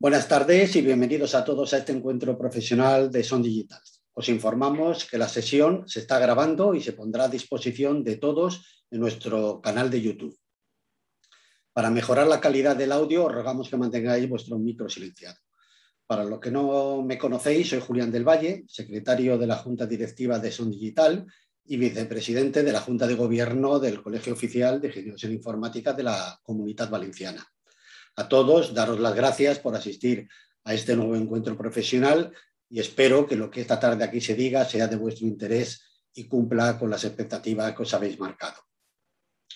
Buenas tardes y bienvenidos a todos a este encuentro profesional de Son Digital. Os informamos que la sesión se está grabando y se pondrá a disposición de todos en nuestro canal de YouTube. Para mejorar la calidad del audio, os rogamos que mantengáis vuestro micro silenciado. Para los que no me conocéis, soy Julián del Valle, secretario de la Junta Directiva de Son Digital y vicepresidente de la Junta de Gobierno del Colegio Oficial de Ingenieros en Informática de la Comunidad Valenciana a todos, daros las gracias por asistir a este nuevo encuentro profesional y espero que lo que esta tarde aquí se diga sea de vuestro interés y cumpla con las expectativas que os habéis marcado.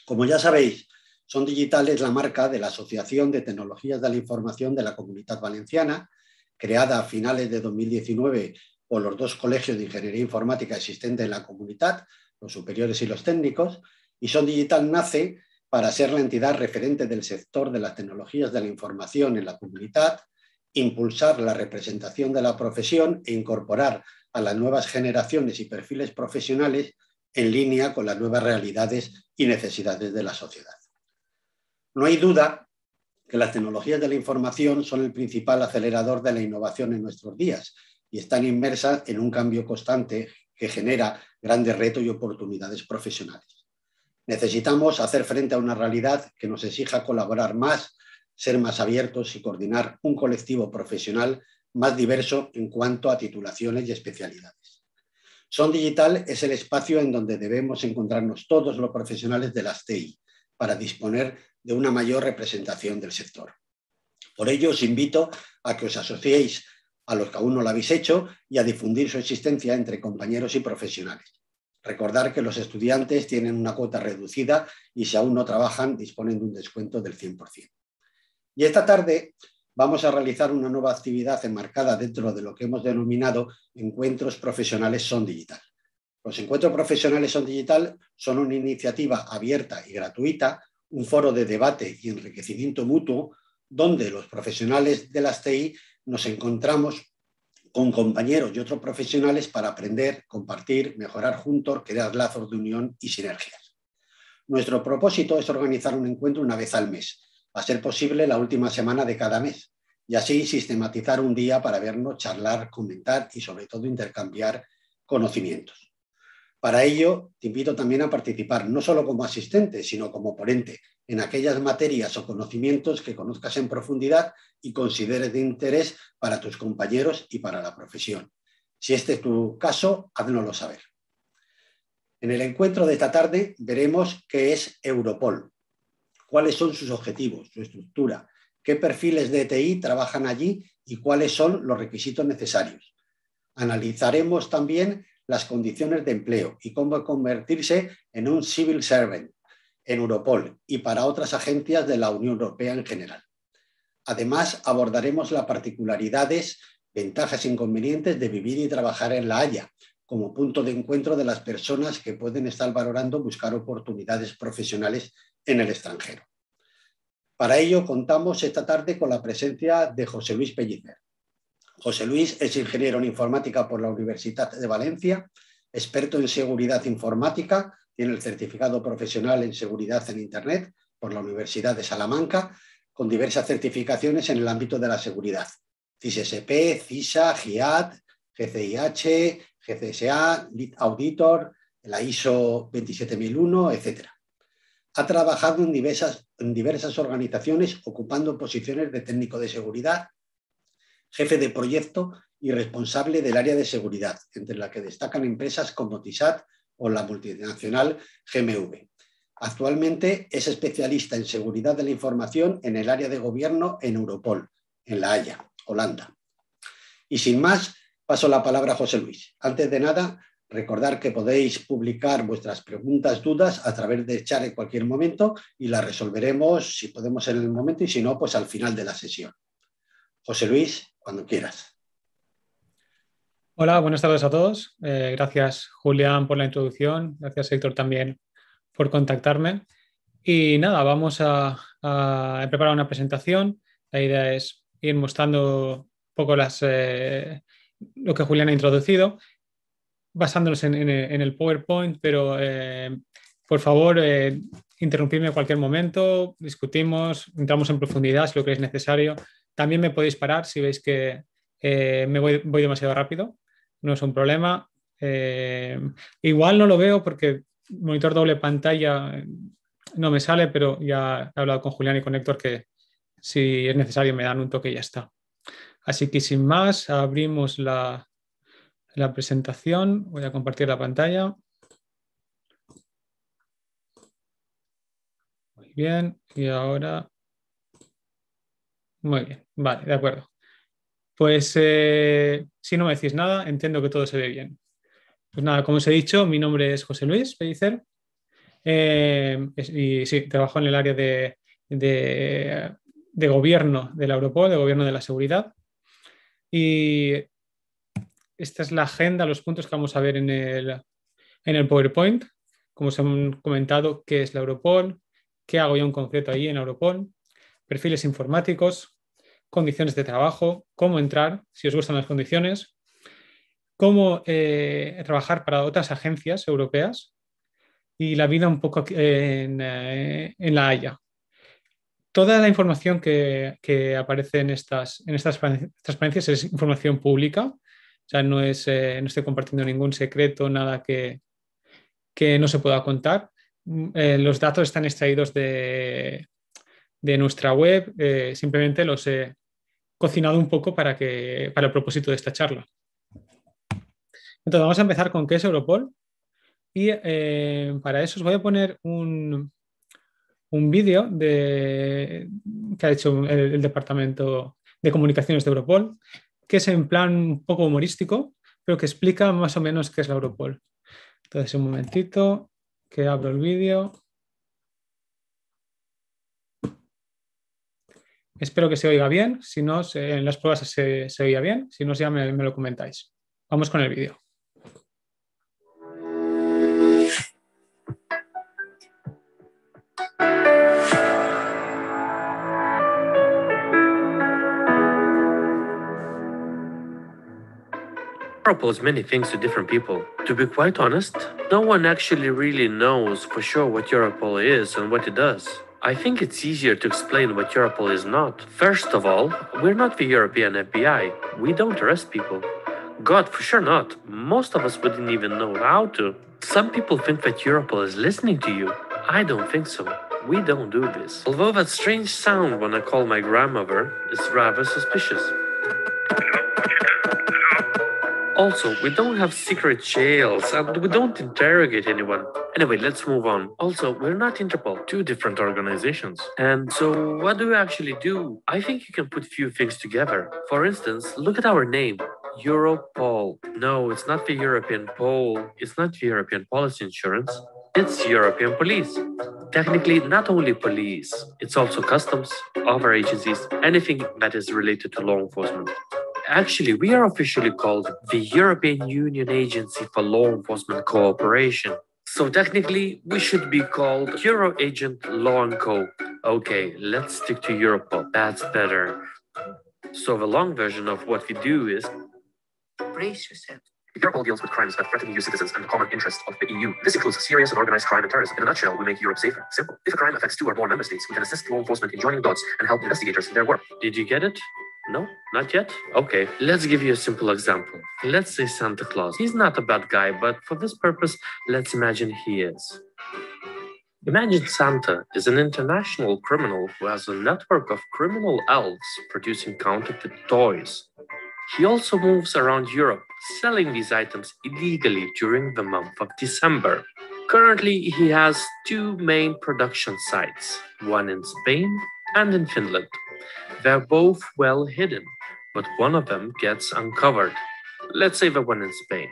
Como ya sabéis, Son Digital es la marca de la Asociación de Tecnologías de la Información de la Comunidad Valenciana, creada a finales de 2019 por los dos colegios de ingeniería informática existentes en la comunidad, los superiores y los técnicos, y Son Digital nace para ser la entidad referente del sector de las tecnologías de la información en la comunidad, impulsar la representación de la profesión e incorporar a las nuevas generaciones y perfiles profesionales en línea con las nuevas realidades y necesidades de la sociedad. No hay duda que las tecnologías de la información son el principal acelerador de la innovación en nuestros días y están inmersas en un cambio constante que genera grandes retos y oportunidades profesionales. Necesitamos hacer frente a una realidad que nos exija colaborar más, ser más abiertos y coordinar un colectivo profesional más diverso en cuanto a titulaciones y especialidades. Son Digital es el espacio en donde debemos encontrarnos todos los profesionales de las TI para disponer de una mayor representación del sector. Por ello, os invito a que os asociéis a los que aún no lo habéis hecho y a difundir su existencia entre compañeros y profesionales. Recordar que los estudiantes tienen una cuota reducida y si aún no trabajan disponen de un descuento del 100%. Y esta tarde vamos a realizar una nueva actividad enmarcada dentro de lo que hemos denominado encuentros profesionales son digital. Los encuentros profesionales son digital son una iniciativa abierta y gratuita, un foro de debate y enriquecimiento mutuo donde los profesionales de las TI nos encontramos con compañeros y otros profesionales para aprender, compartir, mejorar juntos, crear lazos de unión y sinergias. Nuestro propósito es organizar un encuentro una vez al mes, a ser posible la última semana de cada mes, y así sistematizar un día para vernos, charlar, comentar y sobre todo intercambiar conocimientos. Para ello, te invito también a participar no solo como asistente, sino como ponente en aquellas materias o conocimientos que conozcas en profundidad y consideres de interés para tus compañeros y para la profesión. Si este es tu caso, háznoslo saber. En el encuentro de esta tarde veremos qué es Europol, cuáles son sus objetivos, su estructura, qué perfiles de e TI trabajan allí y cuáles son los requisitos necesarios. Analizaremos también las condiciones de empleo y cómo convertirse en un civil servant en Europol y para otras agencias de la Unión Europea en general. Además, abordaremos las particularidades, ventajas e inconvenientes de vivir y trabajar en La Haya como punto de encuentro de las personas que pueden estar valorando buscar oportunidades profesionales en el extranjero. Para ello, contamos esta tarde con la presencia de José Luis Pellicer, José Luis es ingeniero en informática por la Universidad de Valencia, experto en seguridad informática, tiene el certificado profesional en seguridad en Internet por la Universidad de Salamanca, con diversas certificaciones en el ámbito de la seguridad. CISSP, CISA, GIAT, GCIH, GCSA, Lead Auditor, la ISO 27001, etc. Ha trabajado en diversas organizaciones ocupando posiciones de técnico de seguridad, jefe de proyecto y responsable del área de seguridad, entre la que destacan empresas como TISAT o la multinacional GMV. Actualmente es especialista en seguridad de la información en el área de gobierno en Europol, en La Haya, Holanda. Y sin más, paso la palabra a José Luis. Antes de nada, recordar que podéis publicar vuestras preguntas, dudas a través de chat en cualquier momento y las resolveremos si podemos en el momento y si no, pues al final de la sesión. José Luis, cuando quieras. Hola, buenas tardes a todos. Eh, gracias, Julián, por la introducción. Gracias, Héctor, también por contactarme. Y nada, vamos a, preparar una presentación. La idea es ir mostrando un poco las, eh, lo que Julián ha introducido, basándonos en, el PowerPoint, pero eh, por favor, interrumpirme a cualquier momento, discutimos, entramos en profundidad si lo que es necesario. También me podéis parar si veis que eh, me voy, demasiado rápido, no es un problema. Eh, igual no lo veo porque monitor doble pantalla eh, no me sale, pero ya he hablado con Julián y con Héctor que si es necesario me dan un toque y ya está. Así que sin más, abrimos la presentación. Voy a compartir la pantalla. Muy bien, y ahora muy bien, vale, de acuerdo. Pues eh, si no me decís nada, entiendo que todo se ve bien. Pues nada, como os he dicho, mi nombre es José Luis Pellicer. Eh, y sí, trabajo en el área de, gobierno de la Europol, de gobierno de la seguridad. Y esta es la agenda, los puntos que vamos a ver en el, en el PowerPoint. Como os han comentado, qué es la Europol, qué hago yo en concreto ahí en Europol, perfiles informáticos, condiciones de trabajo, cómo entrar, si os gustan las condiciones, cómo eh, trabajar para otras agencias europeas y la vida un poco eh, en, La Haya. Toda la información que, aparece en estas, transparencias es información pública, o sea, no, es, eh, estoy compartiendo ningún secreto, nada que, que no se pueda contar. Mm, los datos están extraídos de, nuestra web, simplemente los he cocinado un poco para, que, para el propósito de esta charla. Entonces vamos a empezar con qué es Europol y eh, para eso os voy a poner un, un vídeo que ha hecho el Departamento de Comunicaciones de Europol, que es en plan un poco humorístico, pero que explica más o menos qué es la Europol. Entonces, un momentito, que abro el vídeo. Espero que se oiga bien. Si no, se, en las pruebas se, se, oía bien. Si no, ya me, me lo comentáis. Vamos con el vídeo. propose many things to different people. To be quite honest, no one actually really knows for sure what Europol is and what it does. I think it's easier to explain what Europol is not. First of all, we're not the European FBI. We don't arrest people. God, for sure not. Most of us wouldn't even know how to. Some people think that Europol is listening to you. I don't think so. We don't do this. Although that strange sound when I call my grandmother is rather suspicious. Also, we don't have secret jails and we don't interrogate anyone. Anyway, let's move on. Also, we're not Interpol, two different organizations. And so, what do we actually do? I think you can put few things together. For instance, look at our name. Europol. No, it's not the European Pol. It's not the European Policy Insurance. It's European police. Technically, not only police, it's also customs, other agencies, anything that is related to law enforcement. Actually, we are officially called the European Union Agency for Law Enforcement Cooperation. So technically, we should be called Euroagent Law & Co. Okay, let's stick to Europol. That's better. So the long version of what we do is... Brace yourself. Europol deals with crimes that threaten EU citizens and the common interests of the EU. This includes serious and organized crime and terrorism. In a nutshell, we make Europe safer. Simple. If a crime affects two or more member states, we can assist law enforcement in joining dots and help investigators in their work. Did you get it? No, not yet? Okay, let's give you a simple example. Let's say Santa Claus. He's not a bad guy, but for this purpose, let's imagine he is. Imagine Santa is an international criminal who has a network of criminal elves producing counterfeit toys. He also moves around Europe, selling these items illegally during the month of December. Currently, he has two main production sites one in Spain and in Finland. They're both well hidden, but one of them gets uncovered. Let's say the one in Spain.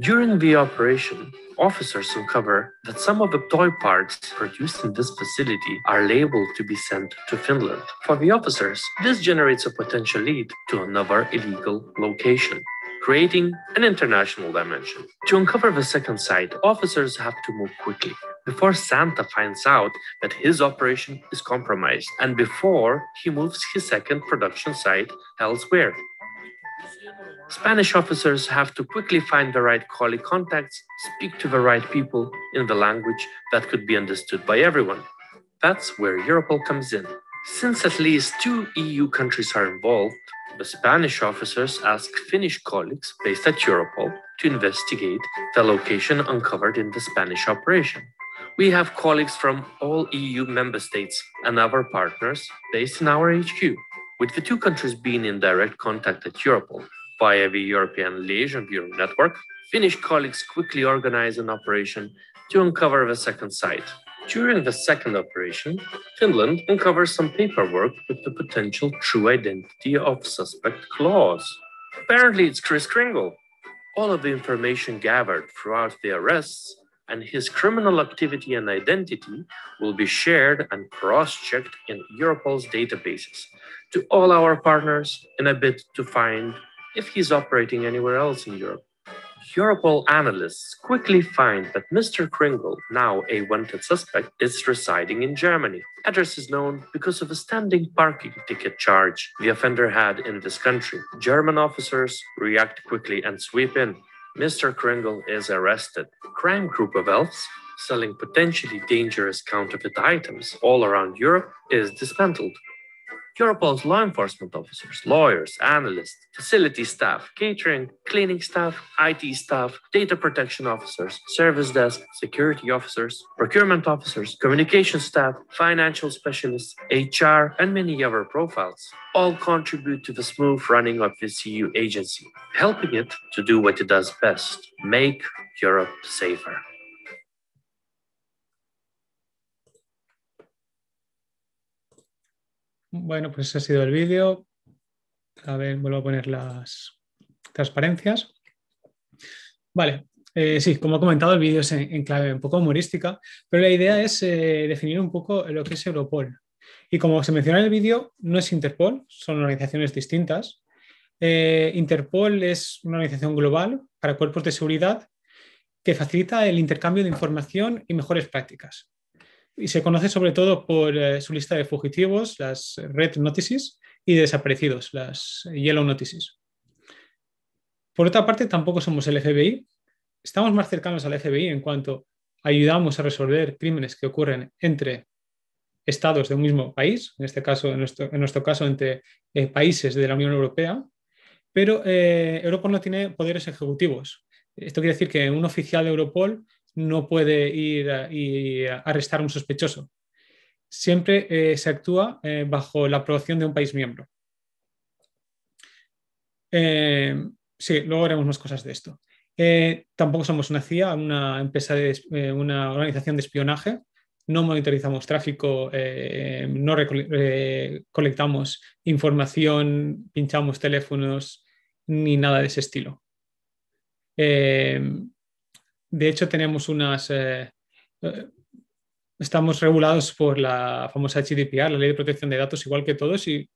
During the operation, officers uncover that some of the toy parts produced in this facility are labeled to be sent to Finland. For the officers, this generates a potential lead to another illegal location creating an international dimension. To uncover the second site, officers have to move quickly before Santa finds out that his operation is compromised and before he moves his second production site elsewhere. Spanish officers have to quickly find the right colleague contacts, speak to the right people in the language that could be understood by everyone. That's where Europol comes in. Since at least two EU countries are involved, the Spanish officers ask Finnish colleagues based at Europol to investigate the location uncovered in the Spanish operation. We have colleagues from all EU member states and other partners based in our HQ, with the two countries being in direct contact at Europol via the European Liaison Bureau network. Finnish colleagues quickly organise an operation to uncover the second site. During the second operation, Finland uncovers some paperwork with the potential true identity of suspect Claus. Apparently, it's Chris Kringle. All of the information gathered throughout the arrests and his criminal activity and identity will be shared and cross-checked in Europol's databases to all our partners in a bid to find if he's operating anywhere else in Europe. Europol analysts quickly find that Mr. Kringle, now a wanted suspect, is residing in Germany. Address is known because of a standing parking ticket charge the offender had in this country. German officers react quickly and sweep in. Mr. Kringle is arrested. Crime group of elves selling potentially dangerous counterfeit items all around Europe is dismantled. Europol's law enforcement officers, lawyers, analysts, facility staff, catering, cleaning staff, IT staff, data protection officers, service desk, security officers, procurement officers, communication staff, financial specialists, HR, and many other profiles all contribute to the smooth running of the EU agency, helping it to do what it does best make Europe safer. Bueno, pues ese ha sido el vídeo. A ver, vuelvo a poner las transparencias. Vale, eh, sí, como he comentado, el vídeo es en, clave un poco humorística, pero la idea es eh, definir un poco lo que es Europol. Y como se menciona en el vídeo, no es Interpol, son organizaciones distintas. Eh, Interpol es una organización global para cuerpos de seguridad que facilita el intercambio de información y mejores prácticas y se conoce sobre todo por eh, su lista de fugitivos, las Red Notices, y desaparecidos, las Yellow Notices. Por otra parte, tampoco somos el FBI. Estamos más cercanos al FBI en cuanto ayudamos a resolver crímenes que ocurren entre estados de un mismo país, en este caso, en nuestro, caso, entre eh, países de la Unión Europea, pero eh, Europol no tiene poderes ejecutivos. Esto quiere decir que un oficial de Europol no puede ir y arrestar a un sospechoso. Siempre eh, se actúa eh, bajo la aprobación de un país miembro. Eh, sí, luego haremos más cosas de esto. tampoco somos una CIA, una empresa de una organización de espionaje. No monitorizamos tráfico, no recolectamos información, pinchamos teléfonos ni nada de ese estilo. De hecho, tenemos unas... Eh, eh, estamos regulados por la famosa GDPR, la Ley de Protección de Datos, igual que todos, y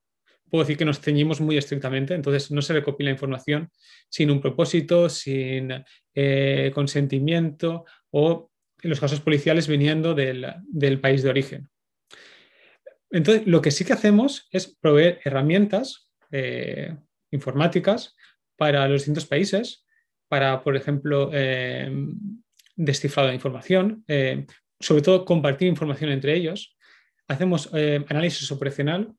puedo decir que nos ceñimos muy estrictamente. Entonces, no se recopila información sin un propósito, sin eh, consentimiento o, en los casos policiales, viniendo del, país de origen. Entonces, lo que sí que hacemos es proveer herramientas informáticas para los distintos países para, por ejemplo, eh, descifrado de información, eh, sobre todo compartir información entre ellos. Hacemos eh, análisis operacional,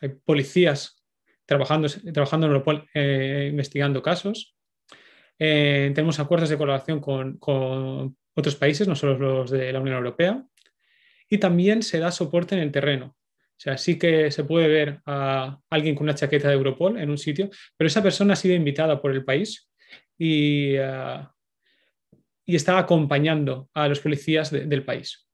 hay policías trabajando, trabajando en Europol eh, investigando casos. tenemos acuerdos de colaboración con, con otros países, no solo los de la Unión Europea. Y también se da soporte en el terreno. O sea, sí que se puede ver a alguien con una chaqueta de Europol en un sitio, pero esa persona ha sido invitada por el país Ah, y, estaba acompañando a los policías del país.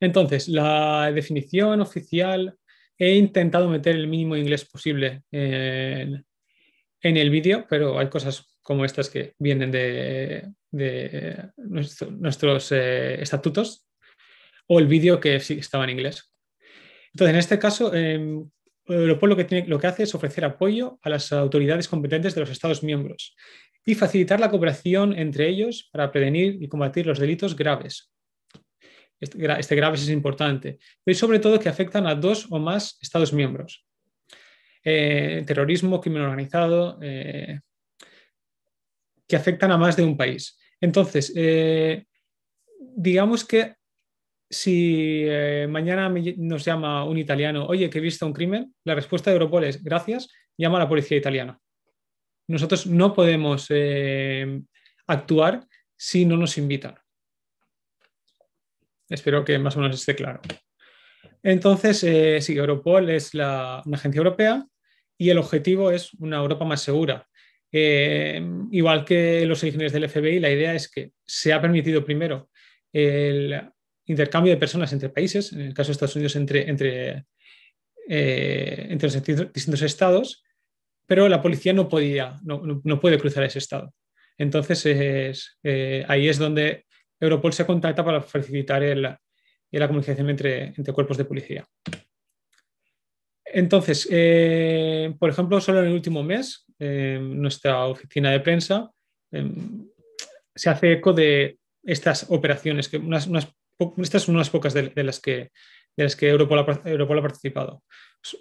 Entonces, la definición oficial, he intentado meter el mínimo inglés posible en, el vídeo, pero hay cosas como estas que vienen de, nuestros eh, estatutos o el vídeo que sí estaba en inglés. Entonces, en este caso, em, Europol lo que, hace es ofrecer apoyo a las autoridades competentes de los Estados miembros y facilitar la cooperación entre ellos para prevenir y combatir los delitos graves. Este, este graves es importante, pero sobre todo que afectan a dos o más Estados miembros. Eh, terrorismo, crimen organizado, eh, que afectan a más de un país. Entonces, eh, digamos que si eh, mañana nos llama un italiano, oye, que he visto un crimen, la respuesta de Europol es, gracias, llama a la policía italiana. Nosotros no podemos em, actuar si no nos invitan. Espero que más o menos esté claro. Entonces, eh, sí, Europol es la, una agencia europea y el objetivo es una Europa más segura. Em, igual que los orígenes del FBI, la idea es que se ha permitido primero el intercambio de personas entre países, en el caso de Estados Unidos entre, entre, eh, entre los distintos estados, pero la policía no, podía, no, puede cruzar ese estado. Entonces, eh, ahí es donde Europol se contacta para facilitar la comunicación entre, entre, cuerpos de policía. Entonces, eh, por ejemplo, solo en el último mes, nuestra oficina de prensa se hace eco de estas operaciones, que unas estas son unas pocas de, las que, de las que Europol ha, participado.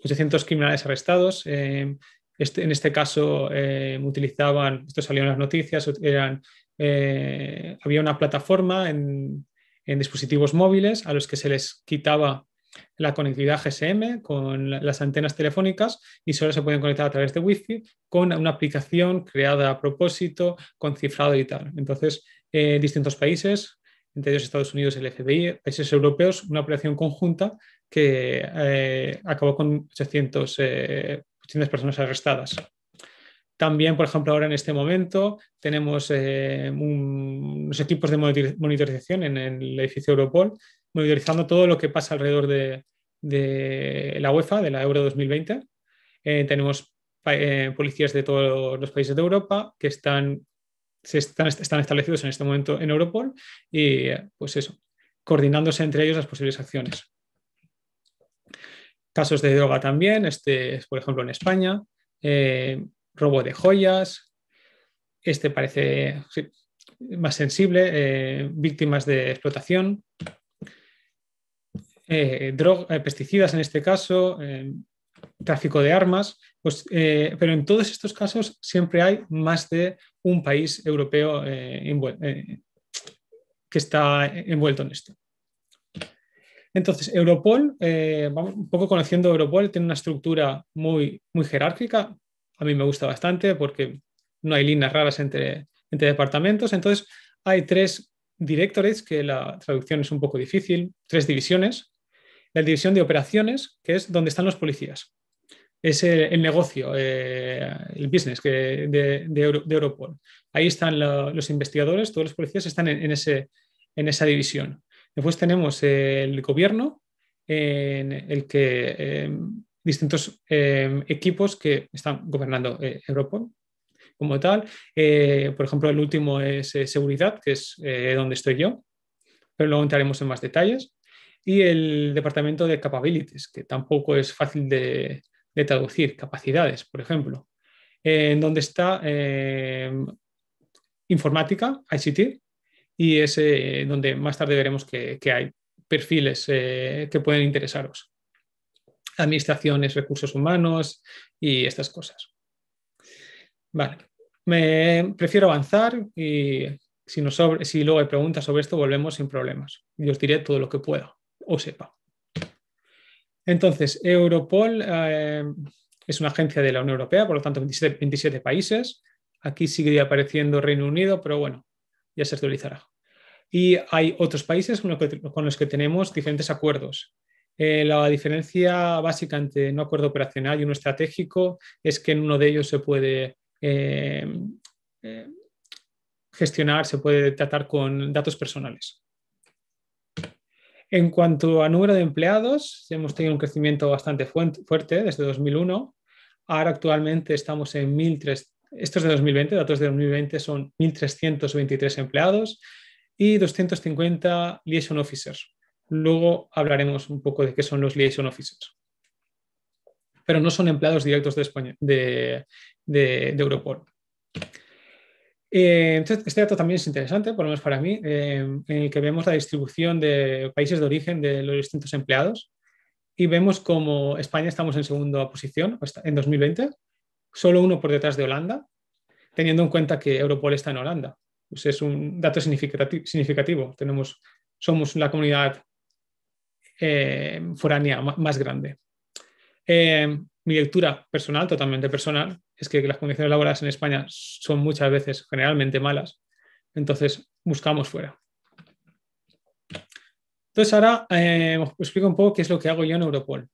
800 criminales arrestados. Em, este, en este caso em, utilizaban, esto salió en las noticias, eran, eh, había una plataforma en, dispositivos móviles a los que se les quitaba la conectividad GSM con las antenas telefónicas y solo se pueden conectar a través de wifi con una aplicación creada a propósito, con cifrado y tal. Entonces, eh, distintos países, entre ellos Estados Unidos el FBI, países europeos, una operación conjunta que eh, acabó con 800, eh, personas arrestadas. También, por ejemplo, ahora en este momento tenemos eh, unos equipos de monitorización en el edificio Europol, monitorizando todo lo que pasa alrededor de la UEFA, de la Euro 2020. tenemos policías de todos los países de Europa que están están, establecidos en este momento en Europol y pues eso, coordinándose entre ellos las posibles acciones. Casos de droga también, este es por ejemplo en España, eh, robo de joyas, este parece más sensible, eh, víctimas de explotación, eh, pesticidas en este caso, tráfico de armas, pues, pero en todos estos casos siempre hay más de un país europeo eh, eh, que está envuelto en esto. Entonces, Europol, eh, un poco conociendo Europol, tiene una estructura muy, muy jerárquica. A mí me gusta bastante porque no hay líneas raras entre, entre departamentos. Entonces, hay tres directores que la traducción es un poco difícil, tres divisiones. La división de operaciones, que es donde están los policías es el, negocio, eh, el business de, Europol. Ahí están los investigadores, todos los policías están en, ese, en esa división. Después tenemos el gobierno, en el que em, distintos em, equipos que están gobernando eh, Europol como tal. Eh, por ejemplo, el último es seguridad, que es donde estoy yo, pero luego entraremos en más detalles. Y el departamento de capabilities, que tampoco es fácil de, de traducir capacidades, por ejemplo, en donde está eh, informática, ICT, y es eh, donde más tarde veremos que, hay perfiles eh, que pueden interesaros. Administraciones, recursos humanos y estas cosas. Vale, me prefiero avanzar y si, si luego hay preguntas sobre esto, volvemos sin problemas. y os diré todo lo que pueda o sepa. Entonces, Europol eh, es una agencia de la Unión Europea, por lo tanto, 27, países. Aquí sigue apareciendo Reino Unido, pero bueno, ya se actualizará. Y hay otros países con los que, tenemos diferentes acuerdos. Eh, la diferencia básica entre un acuerdo operacional y uno estratégico es que en uno de ellos se puede eh, gestionar, se puede tratar con datos personales. En cuanto a número de empleados, hemos tenido un crecimiento bastante fuerte desde 2001. Ahora actualmente estamos en 1.300, estos de 2020, datos de 2020 son 1.323 empleados y 250 liaison officers. Luego hablaremos un poco de qué son los liaison officers. Pero no son empleados directos de, España, de, de Europol este dato también es interesante, por lo menos para mí, eh, en el que vemos la distribución de países de origen de los distintos empleados y vemos como España estamos en segunda posición pues, en 2020, solo uno por detrás de Holanda, teniendo en cuenta que Europol está en Holanda. Pues, es un dato significativo. significativo. Tenemos, somos la comunidad eh, foránea más grande. Eh, mi lectura personal, totalmente personal, es que las condiciones laborales en España son muchas veces generalmente malas. Entonces, buscamos fuera. Entonces, ahora eh, os explico un poco qué es lo que hago yo en Europol.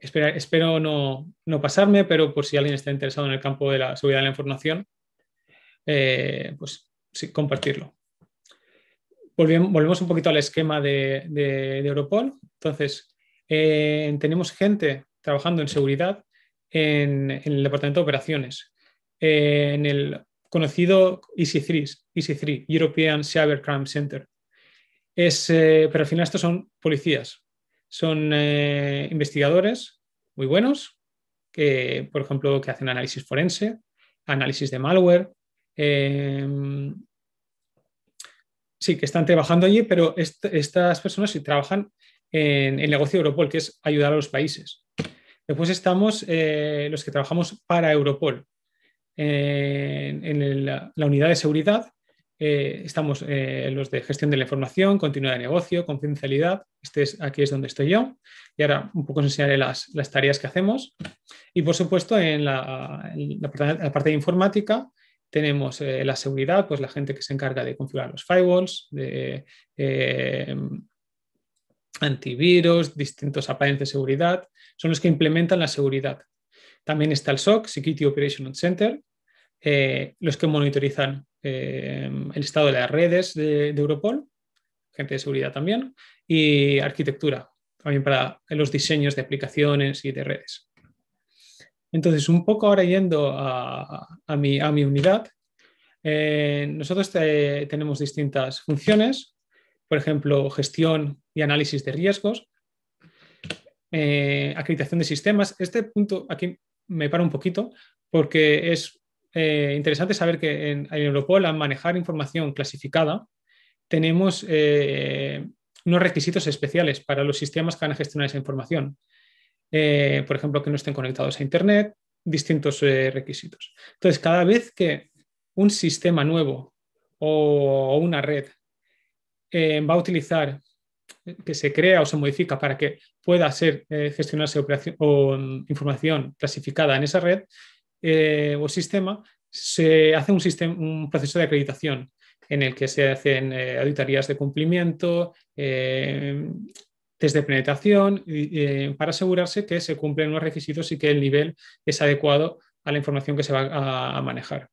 espero no, pasarme, pero por si alguien está interesado en el campo de la seguridad de la información, eh, pues sí, compartirlo. Volvemos, un poquito al esquema de, Europol. Entonces, eh, tenemos gente trabajando en seguridad en, el departamento de operaciones, eh, en el conocido EC3, EC3, European Cybercrime Center. Es, eh, pero al final estos son policías, son eh, investigadores muy buenos, que, por ejemplo, que hacen análisis forense, análisis de malware. Em, sí, que están trabajando allí, pero estas personas sí trabajan en el negocio de Europol, que es ayudar a los países. Después estamos eh, los que trabajamos para Europol. Eh, en la unidad de seguridad eh, estamos los de gestión de la información, continuidad de negocio, confidencialidad. Este aquí es donde estoy yo. Y ahora un poco os enseñaré las, tareas que hacemos. Y por supuesto, en la, parte, de informática tenemos la seguridad, pues la gente que se encarga de configurar los firewalls, de antivirus, distintos appliances de seguridad, son los que implementan la seguridad. También está el SOC, Security Operations Center, eh, los que monitorizan eh, el estado de las redes de, Europol, gente de seguridad también, y arquitectura, también para los diseños de aplicaciones y de redes. Entonces, un poco ahora yendo a, mi, a mi, unidad, eh, nosotros tenemos distintas funciones, por ejemplo, gestión y análisis de riesgos, eh, acreditación de sistemas. Este punto aquí me para un poquito porque es eh, interesante saber que en, Europol, al manejar información clasificada, tenemos eh, unos requisitos especiales para los sistemas que van a gestionar esa información. por ejemplo, que no estén conectados a Internet, distintos requisitos. Entonces, cada vez que un sistema nuevo o una red eh, va a utilizar, que se crea o se modifica para que pueda ser, eh, gestionarse o mm, información clasificada en esa red eh, o sistema, se hace un, sistema, un proceso de acreditación en el que se hacen auditorías de cumplimiento, test de penetración, para asegurarse que se cumplen los requisitos y que el nivel es adecuado a la información que se va a manejar.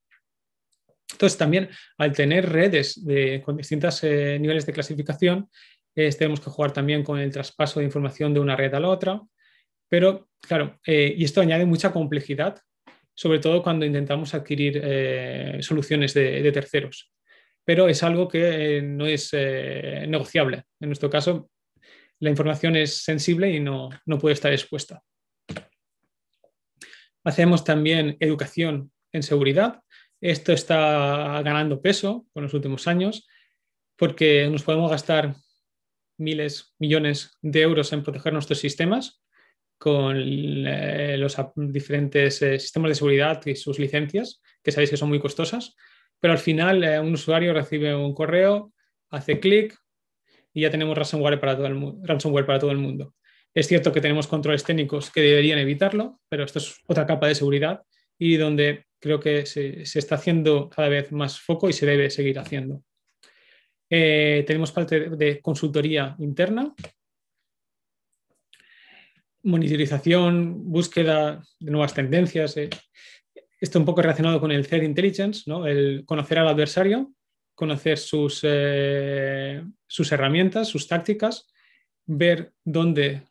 Entonces, también al tener redes con distintos eh, niveles de clasificación, tenemos que jugar también con el traspaso de información de una red a la otra. Pero, claro, eh, y esto añade mucha complejidad, sobre todo cuando intentamos adquirir eh, soluciones de, terceros. Pero es algo que no es negociable. En nuestro caso, la información es sensible y no, no puede estar expuesta. Hacemos también educación en seguridad esto está ganando peso con los últimos años porque nos podemos gastar miles, millones de euros en proteger nuestros sistemas con eh, los diferentes eh, sistemas de seguridad y sus licencias, que sabéis que son muy costosas, pero al final eh, un usuario recibe un correo, hace clic y ya tenemos ransomware para, todo el ransomware para todo el mundo. Es cierto que tenemos controles técnicos que deberían evitarlo, pero esto es otra capa de seguridad y donde creo que se, está haciendo cada vez más foco y se debe seguir haciendo. Eh, tenemos parte de consultoría interna, monitorización, búsqueda de nuevas tendencias. Eh. Esto un poco relacionado con el threat intelligence, el conocer al adversario, conocer sus, eh, sus herramientas, sus tácticas, ver dónde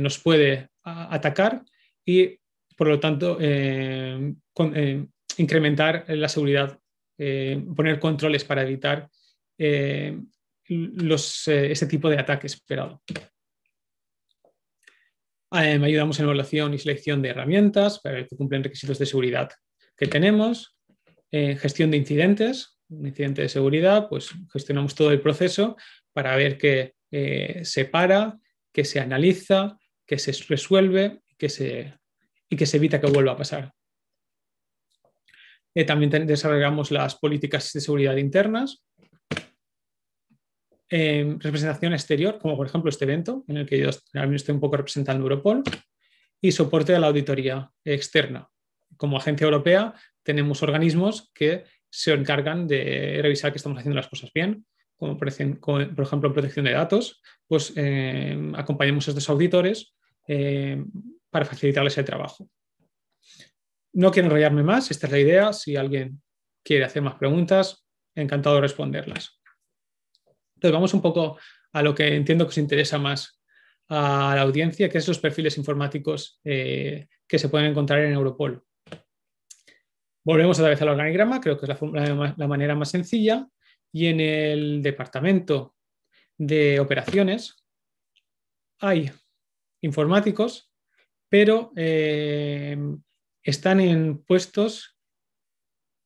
nos puede atacar y por lo tanto, eh, eh, incrementar la seguridad, eh, poner controles para evitar ese tipo de ataque esperado. ayudamos en evaluación y selección de herramientas para ver que cumplen requisitos de seguridad que tenemos. gestión de incidentes, un incidente de seguridad, pues gestionamos todo el proceso para ver que se para, que se analiza, que se resuelve, que se y que se evita que vuelva a pasar. Eh, también desarrollamos las políticas de seguridad internas, em, representación exterior, como por ejemplo este evento, en el que yo también estoy un poco representando Europol, y soporte a la auditoría externa. Como agencia europea tenemos organismos que se encargan de revisar que estamos haciendo las cosas bien, como por, ejemplo protección de datos, pues em, acompañamos a estos auditores, eh, para facilitarles el trabajo. No quiero enrollarme más, esta es la idea. Si alguien quiere hacer más preguntas, encantado de responderlas. Entonces vamos un poco a lo que entiendo que os interesa más a la audiencia, que es los perfiles informáticos eh, que se pueden encontrar en Europol. Volvemos otra vez al organigrama, creo que es la manera más sencilla. Y en el departamento de operaciones hay informáticos pero eh, están en puestos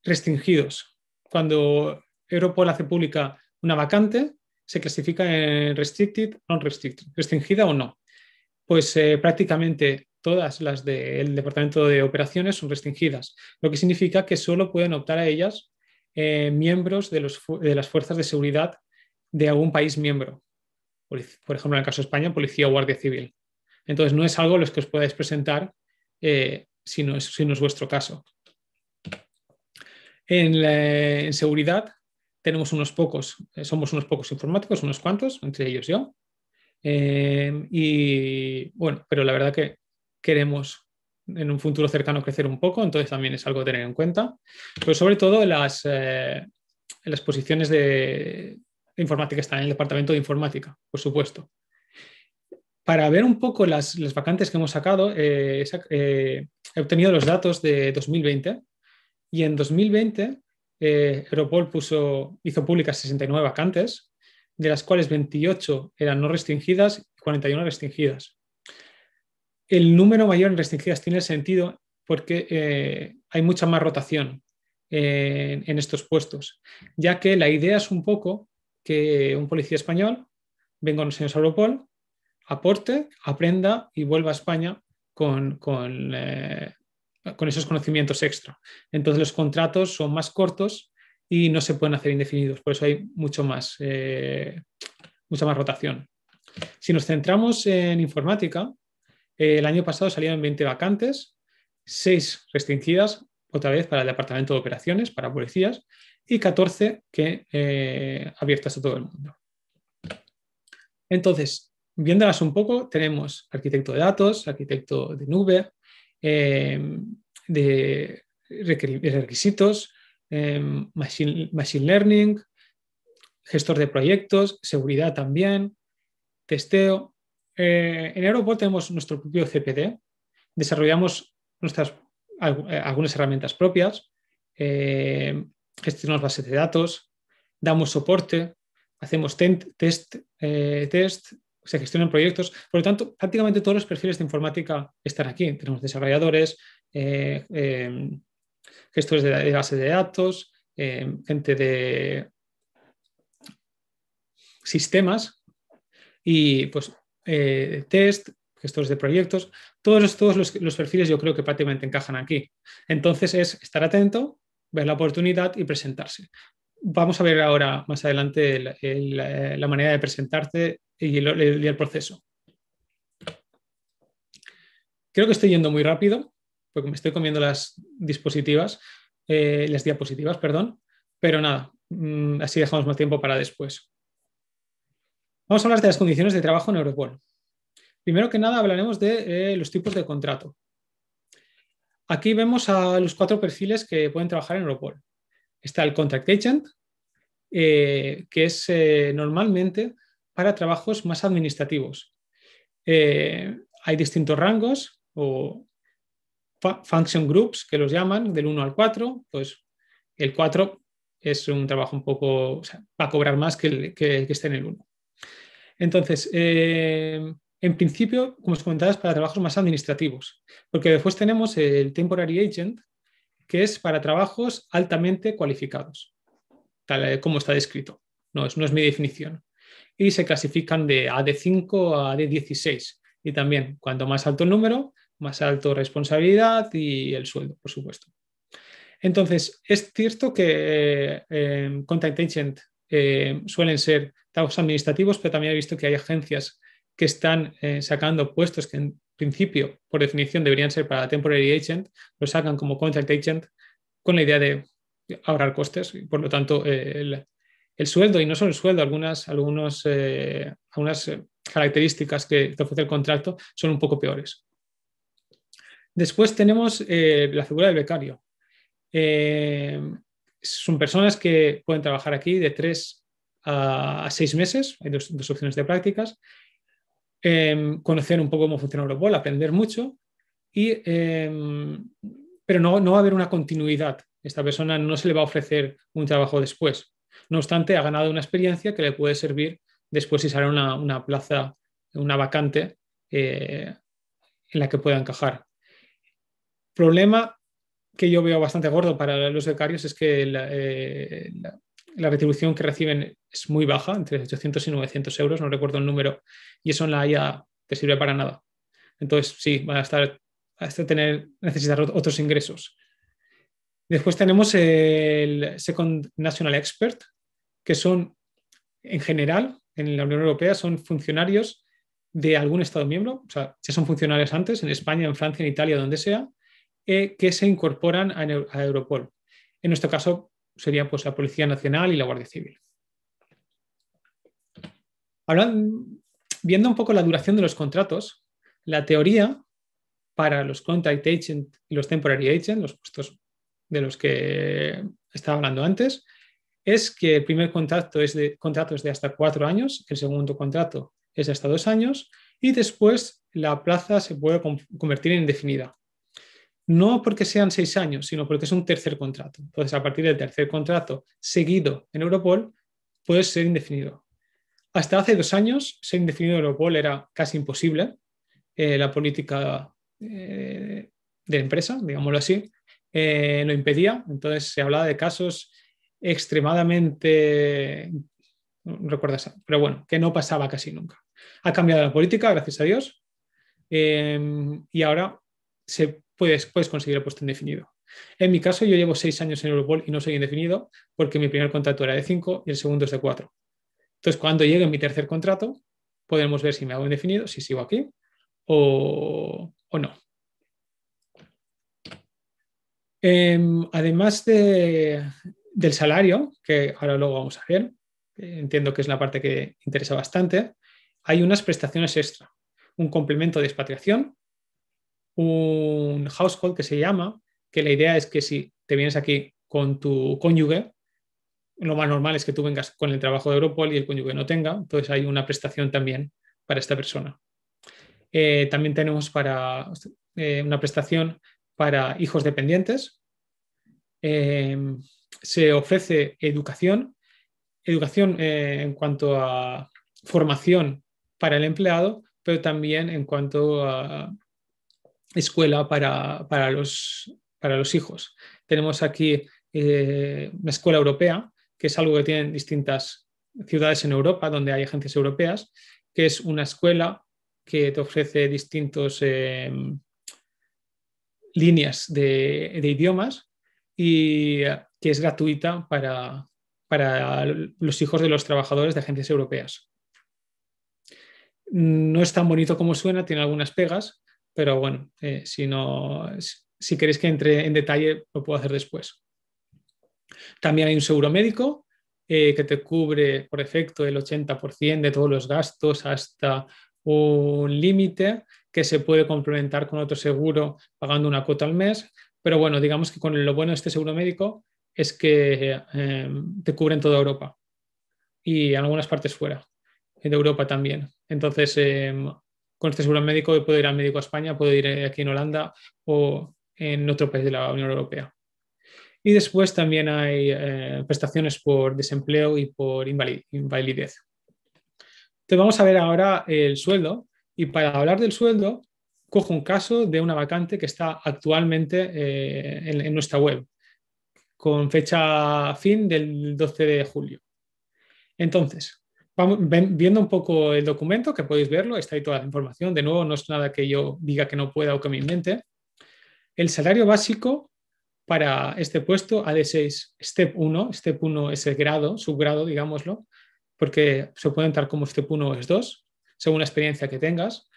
restringidos. Cuando Europol hace pública una vacante, se clasifica en restricted, non-restricted, restringida o no. Pues eh, prácticamente todas las del Departamento de Operaciones son restringidas, lo que significa que solo pueden optar a ellas eh, miembros de, las fuerzas de seguridad de algún país miembro. por ejemplo, en el caso de España, policía o guardia civil. Entonces, no es algo los que os podáis presentar eh, si, no es, vuestro caso. En, eh, seguridad tenemos unos pocos, eh, somos unos pocos informáticos, unos cuantos, entre ellos yo. y bueno, pero la verdad que queremos en un futuro cercano crecer un poco, entonces también es algo a tener en cuenta. Pero sobre todo las, posiciones de informática están en el departamento de informática, por supuesto para ver un poco las, vacantes que hemos sacado, eh, eh, he obtenido los datos de 2020 y en 2020 eh, Europol puso, hizo públicas 69 vacantes, de las cuales 28 eran no restringidas y 41 restringidas. El número mayor en restringidas tiene sentido porque hay mucha más rotación en, estos puestos, ya que la idea es un poco que un policía español venga a los señores Europol aporte, aprenda y vuelva a España con, eh, con, esos conocimientos extra. Entonces los contratos son más cortos y no se pueden hacer indefinidos, por eso hay mucho más, eh, mucha más rotación. Si nos centramos en informática, eh, el año pasado salieron 20 vacantes, 6 restringidas, otra vez para el Departamento de Operaciones, para policías, y 14 que abiertas a todo el mundo. Entonces, viéndolas un poco, tenemos arquitecto de datos, arquitecto de nube, eh, de requisitos, eh, machine, learning, gestor de proyectos, seguridad también, testeo. Eh, en Aeroport tenemos nuestro propio CPD, desarrollamos nuestras, algunas herramientas propias, gestionamos bases de datos, damos soporte, hacemos test, test se gestionan proyectos. Por lo tanto, prácticamente todos los perfiles de informática están aquí. Tenemos desarrolladores, eh, em, gestores de, bases de datos, em, gente de sistemas y pues eh, test, gestores de proyectos. Todos, todos los, perfiles yo creo que prácticamente encajan aquí. Entonces es estar atento, ver la oportunidad y presentarse vamos a ver ahora más adelante eh, la manera de presentarte y el, proceso. Creo que estoy yendo muy rápido porque me estoy comiendo las dispositivas, eh, las diapositivas, perdón, pero nada, mm, así dejamos más tiempo para después. Vamos a hablar de las condiciones de trabajo en Europol. Primero que nada hablaremos de eh, los tipos de contrato. Aquí vemos a los cuatro perfiles que pueden trabajar en Europol. Está el contract agent, eh, que es normalmente para trabajos más administrativos. Eh, hay distintos rangos o function groups que los llaman del 1 al 4, pues el 4 es un trabajo un poco, o sea, va a cobrar más que, el, que, esté en el 1. Entonces, eh, en principio, como os comentaba, es para trabajos más administrativos, porque después tenemos el temporary agent, que es para trabajos altamente cualificados, tal eh, como está descrito. No no es mi definición y se clasifican de AD5 a AD16. Y también, cuanto más alto el número, más alto responsabilidad y el sueldo, por supuesto. Entonces, es cierto que eh, em, Contact Agent eh, suelen ser trabajos administrativos, pero también he visto que hay agencias que están eh, sacando puestos que en principio, por definición, deberían ser para Temporary Agent, lo sacan como contact Agent con la idea de ahorrar costes y, por lo tanto, el, el sueldo, y no solo el sueldo, algunas, algunos, eh, algunas eh, características que te ofrece el contrato son un poco peores. Después tenemos eh, la figura del becario. son personas que pueden trabajar aquí de tres a seis meses, hay dos, opciones de prácticas, em, conocer un poco cómo funciona Europol, aprender mucho, y, em, pero no, no va a haber una continuidad. Esta persona no se le va a ofrecer un trabajo después no obstante, ha ganado una experiencia que le puede servir después si sale una, una plaza, una vacante eh, en la que pueda encajar. Problema que yo veo bastante gordo para los becarios es que la, eh, retribución que reciben es muy baja, entre 800 y 900 euros, no recuerdo el número, y eso en la IA te sirve para nada. Entonces, sí, van a estar tener, necesitar otros ingresos. Después tenemos el Second National Expert, que son, en general, en la Unión Europea, son funcionarios de algún Estado miembro, o sea, ya son funcionarios antes, en España, en Francia, en Italia, donde sea, eh, que se incorporan a, Europol. En nuestro caso sería pues, la Policía Nacional y la Guardia Civil. Ahora, viendo un poco la duración de los contratos, la teoría para los contact Agents y los temporary Agents, los puestos de los que estaba hablando antes, es que el primer contrato es de, contrato de hasta cuatro años, el segundo contrato es de hasta dos años y después la plaza se puede convertir en indefinida. No porque sean seis años, sino porque es un tercer contrato. Entonces, a partir del tercer contrato seguido en Europol, puede ser indefinido. Hasta hace dos años, ser indefinido en Europol era casi imposible. Eh, la política eh, de la empresa, digámoslo así, eh, lo impedía. Entonces se hablaba de casos extremadamente, no recuerdas, pero bueno, que no pasaba casi nunca. Ha cambiado la política, gracias a Dios, em, y ahora se puedes, conseguir el puesto indefinido. En mi caso, yo llevo seis años en Europol y no soy indefinido porque mi primer contrato era de cinco y el segundo es de cuatro. Entonces, cuando llegue mi tercer contrato, podremos ver si me hago indefinido, si sigo aquí o no. Em, además del salario, que ahora luego vamos a ver, entiendo que es la parte que interesa bastante, hay unas prestaciones extra, un complemento de expatriación, un household que se llama, que la idea es que si te vienes aquí con tu cónyuge, lo más normal es que tú vengas con el trabajo de Europol y el cónyuge no tenga, entonces hay una prestación también para esta persona. Eh, también tenemos para eh, una prestación para hijos dependientes. Em, se ofrece educación, educación eh, en cuanto a formación para el empleado, pero también en cuanto a escuela para, los, para los, hijos. Tenemos aquí eh, una escuela europea, que es algo que tienen distintas ciudades en Europa, donde hay agencias europeas, que es una escuela que te ofrece distintos em, líneas de, idiomas y eh, que es gratuita para, para los hijos de los trabajadores de agencias europeas. No es tan bonito como suena, tiene algunas pegas, pero bueno, eh, si, no, si queréis que entre en detalle, lo puedo hacer después. También hay un seguro médico eh, que te cubre por efecto el 80% de todos los gastos hasta un límite que se puede complementar con otro seguro pagando una cuota al mes. Pero bueno, digamos que con lo bueno de este seguro médico es que eh, te cubren toda Europa y en algunas partes fuera, de Europa también. Entonces, em, con este seguro médico puedo ir al médico a España, puedo ir eh, aquí en Holanda o en otro país de la Unión Europea. Y después también hay eh, prestaciones por desempleo y por invalidez. Entonces vamos a ver ahora el sueldo y para hablar del sueldo cojo un caso de una vacante que está actualmente eh, en, nuestra web con fecha fin del 12 de julio. Entonces, viendo un poco el documento, que podéis verlo, está ahí toda la información. De nuevo, no es nada que yo diga que no pueda o que me invente. El salario básico para este puesto AD6 Step 1, Step 1 es el grado, subgrado, digámoslo, porque se pueden entrar como step 1 o es 2, según la experiencia que tengas.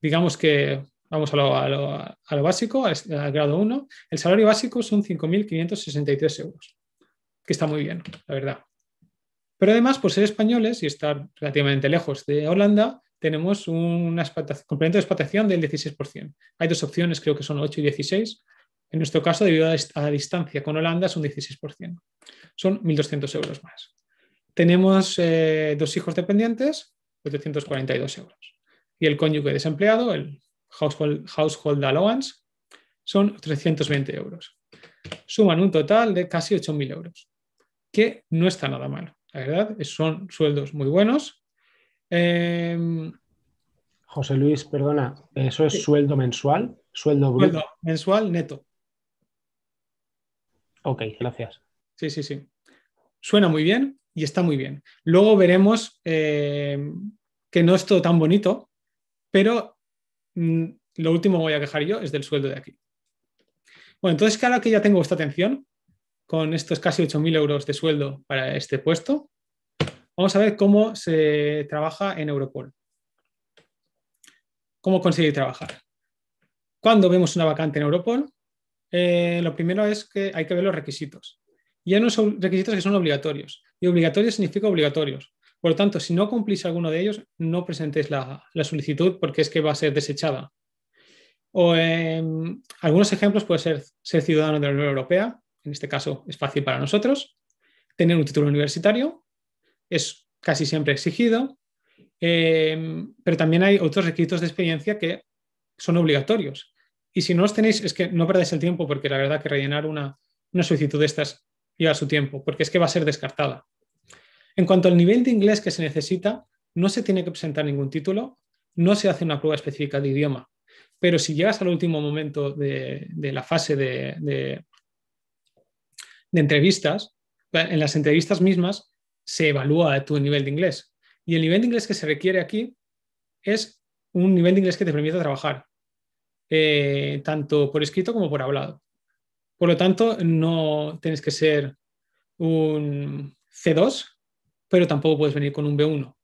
Digamos que vamos a lo, a básico, al grado 1. El salario básico son 5.563 euros, que está muy bien, la verdad. Pero además, por ser españoles y estar relativamente lejos de Holanda, tenemos un complemento de explotación del 16%. Hay dos opciones, creo que son 8 y 16. En nuestro caso, debido a la distancia con Holanda, es un 16%. Son 1.200 euros más tenemos eh, dos hijos dependientes, 842 euros. Y el cónyuge desempleado, el household, household allowance, son 320 euros. Suman un total de casi 8.000 euros, que no está nada mal, la verdad. Son sueldos muy buenos. Em, José Luis, perdona, ¿eso es sueldo mensual? Sueldo bruto. Sueldo mensual neto. Ok, gracias. Sí, sí, sí. Suena muy bien, y está muy bien. Luego veremos eh, que no es todo tan bonito, pero mm, lo último que voy a quejar yo es del sueldo de aquí. Bueno, entonces, claro que ya tengo esta atención con estos casi 8.000 euros de sueldo para este puesto, vamos a ver cómo se trabaja en Europol. ¿Cómo conseguir trabajar? Cuando vemos una vacante en Europol, eh, lo primero es que hay que ver los requisitos. Y hay unos requisitos que son obligatorios obligatorios significa obligatorios. Por lo tanto, si no cumplís alguno de ellos, no presentéis la, solicitud porque es que va a ser desechada. O, em, algunos ejemplos puede ser ser ciudadano de la Unión Europea, en este caso es fácil para nosotros, tener un título universitario, es casi siempre exigido, em, pero también hay otros requisitos de experiencia que son obligatorios. Y si no los tenéis, es que no perdáis el tiempo porque la verdad que rellenar una, una solicitud de estas lleva su tiempo, porque es que va a ser descartada. En cuanto al nivel de inglés que se necesita, no se tiene que presentar ningún título, no se hace una prueba específica de idioma, pero si llegas al último momento de, la fase de, entrevistas, eh, en las entrevistas mismas se evalúa tu nivel de inglés. Y el nivel de inglés que se requiere aquí es un nivel de inglés que te permite trabajar, eh, tanto por escrito como por hablado. Por lo tanto, no tienes que ser un C2 pero tampoco puedes venir con un B1.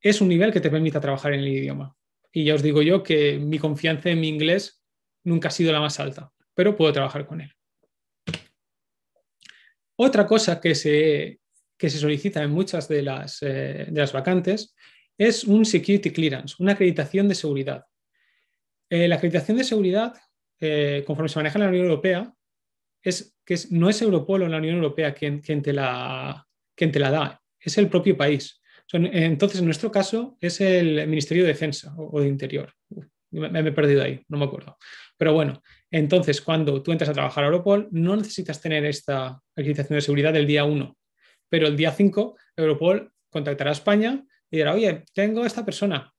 Es un nivel que te permita trabajar en el idioma. Y ya os digo yo que mi confianza en mi inglés nunca ha sido la más alta, pero puedo trabajar con él. Otra cosa que se, se solicita en muchas eh, de las, vacantes es un security clearance, una acreditación de seguridad. Eh, la acreditación de seguridad, eh, conforme se maneja en la Unión Europea, es que no es Europol o la Unión Europea quien, te la, da, es el propio país. Entonces, en nuestro caso, es el Ministerio de Defensa o, de Interior. me, he perdido ahí, no me acuerdo. Pero bueno, entonces, cuando tú entras a trabajar a Europol, no necesitas tener esta acreditación de seguridad del día 1. Pero el día 5, Europol contactará a España y dirá, oye, tengo a esta persona,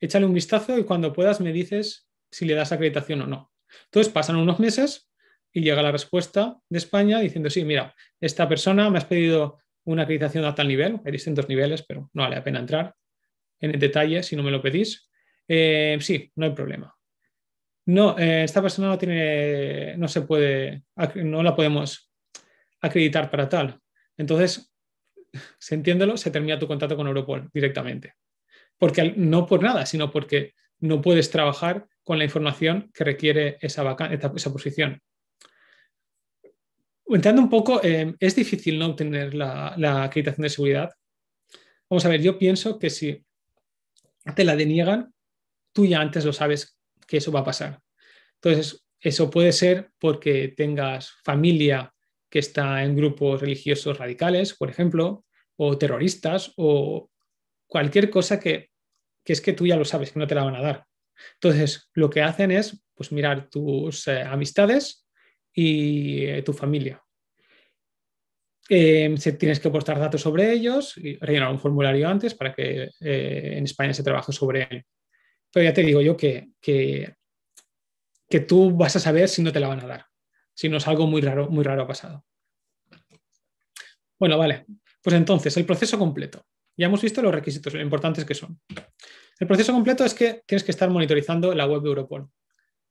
échale un vistazo y cuando puedas me dices si le das acreditación o no. Entonces pasan unos meses y llega la respuesta de España diciendo, sí, mira, esta persona me has pedido una acreditación a tal nivel, hay distintos niveles, pero no vale la pena entrar en el detalle si no me lo pedís. Eh, sí, no hay problema. No, eh, esta persona no tiene, no se puede, no la podemos acreditar para tal. Entonces, si entiéndelo, se termina tu contrato con Europol directamente. Porque no por nada, sino porque no puedes trabajar con la información que requiere esa, esa posición entrando un poco, eh, es difícil no obtener la, acreditación de seguridad. Vamos a ver, yo pienso que si te la deniegan, tú ya antes lo sabes que eso va a pasar. Entonces, eso puede ser porque tengas familia que está en grupos religiosos radicales, por ejemplo, o terroristas, o cualquier cosa que, es que tú ya lo sabes, que no te la van a dar. Entonces, lo que hacen es pues, mirar tus eh, amistades y eh, tu familia. Em, se, tienes que postar datos sobre ellos y rellenar un formulario antes para que eh, en España se trabaje sobre él. Pero ya te digo yo que, que, tú vas a saber si no te la van a dar, si no es algo muy raro, muy raro ha pasado. Bueno, vale. Pues entonces, el proceso completo. Ya hemos visto los requisitos, importantes que son. El proceso completo es que tienes que estar monitorizando la web de Europol,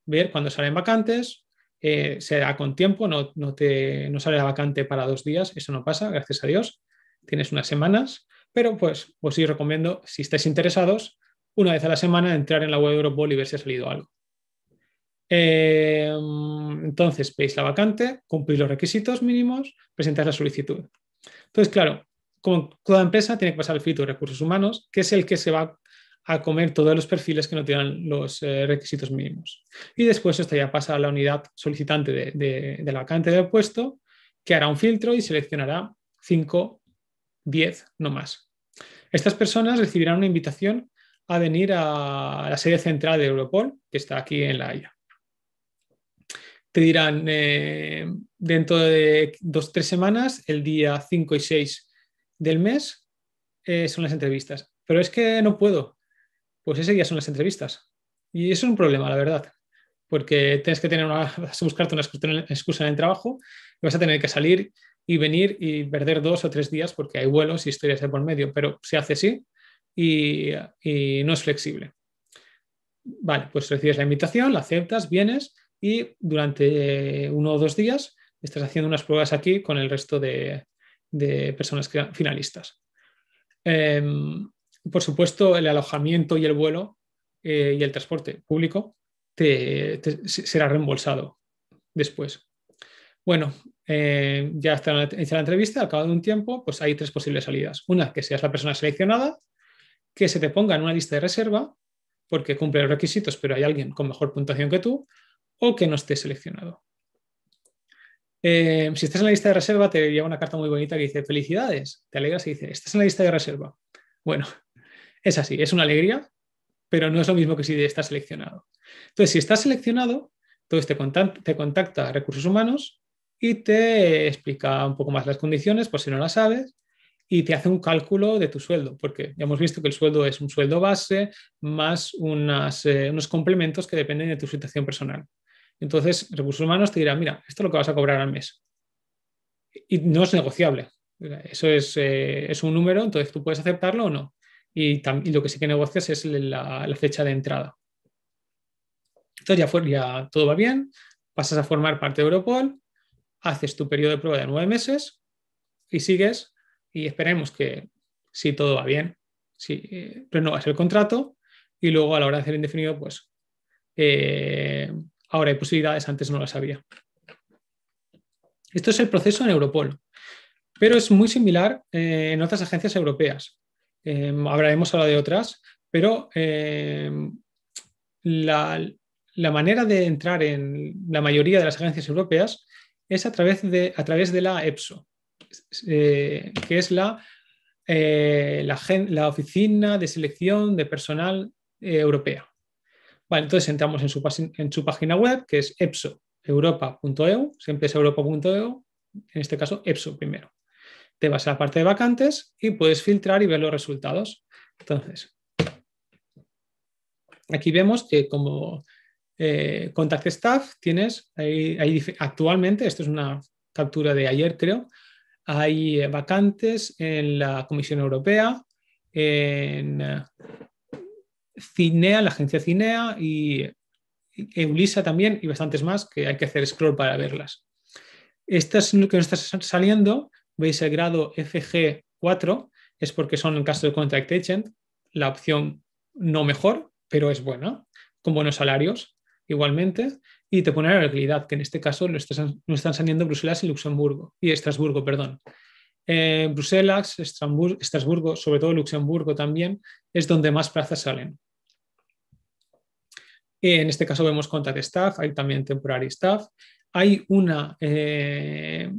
ver cuándo salen vacantes, eh, se da con tiempo, no, te, sale la vacante para dos días, eso no pasa, gracias a Dios, tienes unas semanas, pero pues os pues sí recomiendo, si estáis interesados, una vez a la semana entrar en la web de Europol y ver si ha salido algo. Em, entonces, veis la vacante, cumplís los requisitos mínimos, presentáis la solicitud. Entonces, claro, como toda empresa, tiene que pasar el filtro de recursos humanos, que es el que se va a comer todos los perfiles que no tienen los eh, requisitos mínimos. Y después esto ya pasa a la unidad solicitante de, del vacante del puesto, que hará un filtro y seleccionará 5, 10, no más. Estas personas recibirán una invitación a venir a la sede central de Europol, que está aquí en La Haya. Te dirán, eh, dentro de dos, tres semanas, el día 5 y 6 del mes, eh, son las entrevistas. Pero es que no puedo, pues ese día son las entrevistas. Y eso es un problema, la verdad, porque tienes que tener buscarte una excusa en el trabajo y vas a tener que salir y venir y perder dos o tres días porque hay vuelos y historias de por medio, pero se hace así y, no es flexible. Vale, pues recibes la invitación, la aceptas, vienes y durante uno o dos días estás haciendo unas pruebas aquí con el resto de, personas finalistas. Em, por supuesto, el alojamiento y el vuelo eh, y el transporte público te, será reembolsado después. Bueno, eh, ya está la entrevista, al cabo de un tiempo, pues hay tres posibles salidas. Una, que seas la persona seleccionada, que se te ponga en una lista de reserva, porque cumple los requisitos, pero hay alguien con mejor puntuación que tú, o que no estés seleccionado. Eh, si estás en la lista de reserva, te llega una carta muy bonita que dice, felicidades, te alegras y dice, estás en la lista de reserva. Bueno, es así, es una alegría, pero no es lo mismo que si estás seleccionado. Entonces, si estás seleccionado, entonces te contacta, a recursos humanos y te explica un poco más las condiciones, por si no las sabes, y te hace un cálculo de tu sueldo, porque ya hemos visto que el sueldo es un sueldo base más eh, unos complementos que dependen de tu situación personal. Entonces, recursos humanos te dirá, mira, esto es lo que vas a cobrar al mes. Y no es negociable. Eso es eh, un número, entonces tú puedes aceptarlo o no y, lo que sí que negocias es la, fecha de entrada. Entonces ya, fue, ya todo va bien, pasas a formar parte de Europol, haces tu periodo de prueba de nueve meses y sigues y esperemos que si todo va bien, si eh, renovas el contrato y luego a la hora de hacer indefinido, pues eh, ahora hay posibilidades, antes no las había. Esto es el proceso en Europol, pero es muy similar eh, en otras agencias europeas. Eh, hablaremos ahora de otras, pero em, la, manera de entrar en la mayoría de las agencias europeas es a través de, a través de la EPSO, eh, que es la, eh, la, Oficina de Selección de Personal eh, Europea. entonces entramos en su, en su página web, que es epsoeuropa.eu, siempre es europa.eu, en este caso EPSO primero te vas a la parte de vacantes y puedes filtrar y ver los resultados. Entonces, aquí vemos que como eh, Contact Staff tienes, actualmente, esto es una captura de ayer creo, hay eh, vacantes en la Comisión Europea, en eh, Cinea, la agencia Cinea y Eulisa también y bastantes más que hay que hacer scroll para verlas. Estas que nos están saliendo veis el grado FG4, es porque son en el caso de Contract Agent la opción no mejor, pero es buena, con buenos salarios igualmente, y te pone la realidad, que en este caso no están, están saliendo Bruselas y Luxemburgo, y Estrasburgo, perdón. Eh, Bruselas, Estrasburgo, sobre todo Luxemburgo también, es donde más plazas salen. En este caso vemos contact staff, hay también temporary staff. Hay una, eh,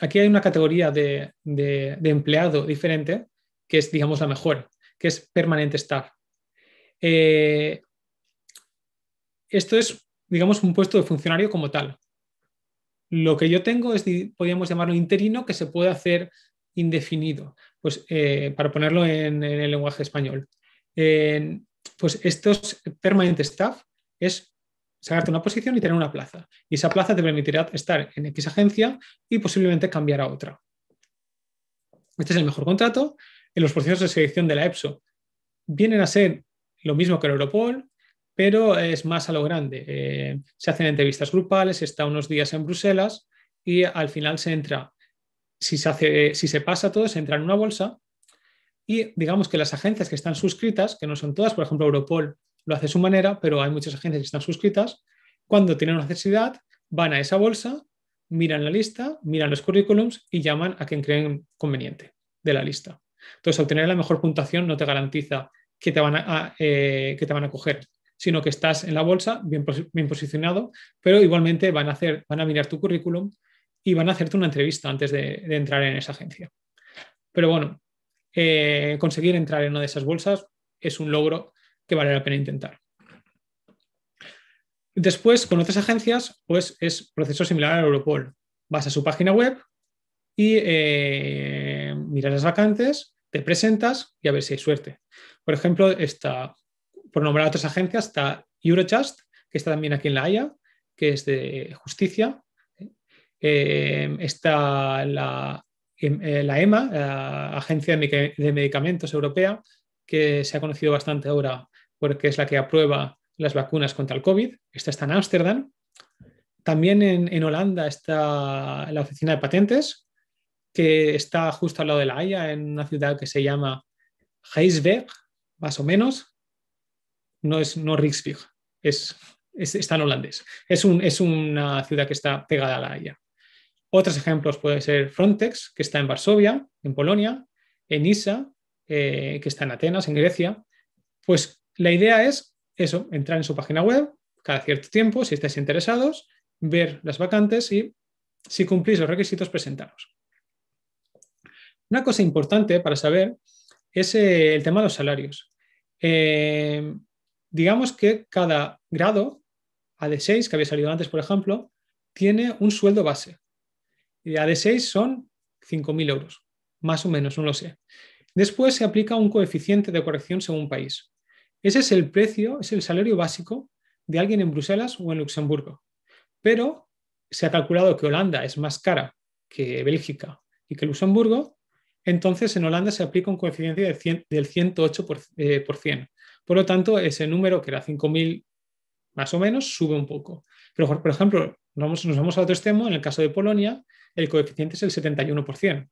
aquí hay una categoría de, empleado diferente que es, digamos, la mejor, que es permanente staff. Eh, esto es, digamos, un puesto de funcionario como tal. Lo que yo tengo es, podríamos llamarlo interino, que se puede hacer indefinido, pues eh, para ponerlo en, el lenguaje español. Eh, pues esto es permanente staff es sacarte una posición y tener una plaza. Y esa plaza te permitirá estar en X agencia y posiblemente cambiar a otra. Este es el mejor contrato. En los procesos de selección de la EPSO vienen a ser lo mismo que el Europol, pero es más a lo grande. Eh, se hacen entrevistas grupales, está unos días en Bruselas y al final se entra, si se, si se pasa todo, se entra en una bolsa y digamos que las agencias que están suscritas, que no son todas, por ejemplo, Europol lo hace de su manera, pero hay muchas agencias que están suscritas. Cuando tienen una necesidad, van a esa bolsa, miran la lista, miran los currículums y llaman a quien creen conveniente de la lista. Entonces, obtener la mejor puntuación no te garantiza que te van a, eh, que te van a coger, sino que estás en la bolsa bien, posicionado, pero igualmente van a, hacer, van a mirar tu currículum y van a hacerte una entrevista antes de, entrar en esa agencia. Pero bueno, eh, conseguir entrar en una de esas bolsas es un logro que vale la pena intentar. Después, con otras agencias, pues es proceso similar al Europol. Vas a su página web y eh, miras las vacantes, te presentas y a ver si hay suerte. Por ejemplo, está, por nombrar otras agencias, está Eurojust, que está también aquí en La Haya, que es de justicia. Eh, está la, em, eh, la EMA, la Agencia de Medicamentos Europea, que se ha conocido bastante ahora porque es la que aprueba las vacunas contra el COVID. Esta está en Ámsterdam. También en, Holanda está la oficina de patentes, que está justo al lado de La Haya, en una ciudad que se llama Heisberg, más o menos. No es no es, está en holandés. Es, un, es una ciudad que está pegada a La Haya. Otros ejemplos pueden ser Frontex, que está en Varsovia, en Polonia, en ISA, eh, que está en Atenas, en Grecia. Pues la idea es eso, entrar en su página web cada cierto tiempo, si estáis interesados, ver las vacantes y si cumplís los requisitos, presentaros. Una cosa importante para saber es eh, el tema de los salarios. Eh, digamos que cada grado, AD6, que había salido antes, por ejemplo, tiene un sueldo base. Y AD6 son 5.000 euros, más o menos, no lo sé. Después se aplica un coeficiente de corrección según país. Ese es el precio, es el salario básico de alguien en Bruselas o en Luxemburgo. Pero se ha calculado que Holanda es más cara que Bélgica y que Luxemburgo, entonces en Holanda se aplica un coeficiente del 108%. Eh, por, lo tanto, ese número, que era 5.000 más o menos, sube un poco. Pero, por ejemplo, nos vamos, a otro extremo, en el caso de Polonia, el coeficiente es el 71%.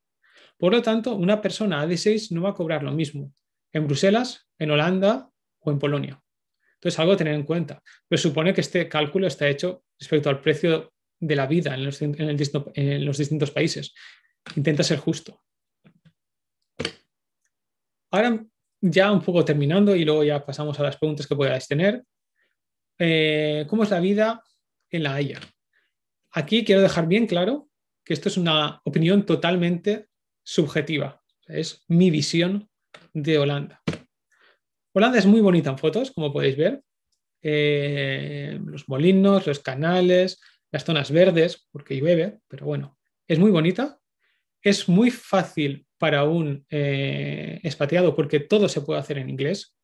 Por lo tanto, una persona ad 6 no va a cobrar lo mismo en Bruselas, en Holanda, o en Polonia. Entonces, algo a tener en cuenta. Pero supone que este cálculo está hecho respecto al precio de la vida en los, distintos países. Intenta ser justo. Ahora, ya un poco terminando y luego ya pasamos a las preguntas que podáis tener. Eh, ¿Cómo es la vida en La Haya? Aquí quiero dejar bien claro que esto es una opinión totalmente subjetiva. Es mi visión de Holanda. Holanda es muy bonita en fotos, como podéis ver. Eh, los molinos, los canales, las zonas verdes, porque llueve, pero bueno, es muy bonita. Es muy fácil para un espateado eh, porque todo se puede hacer en inglés.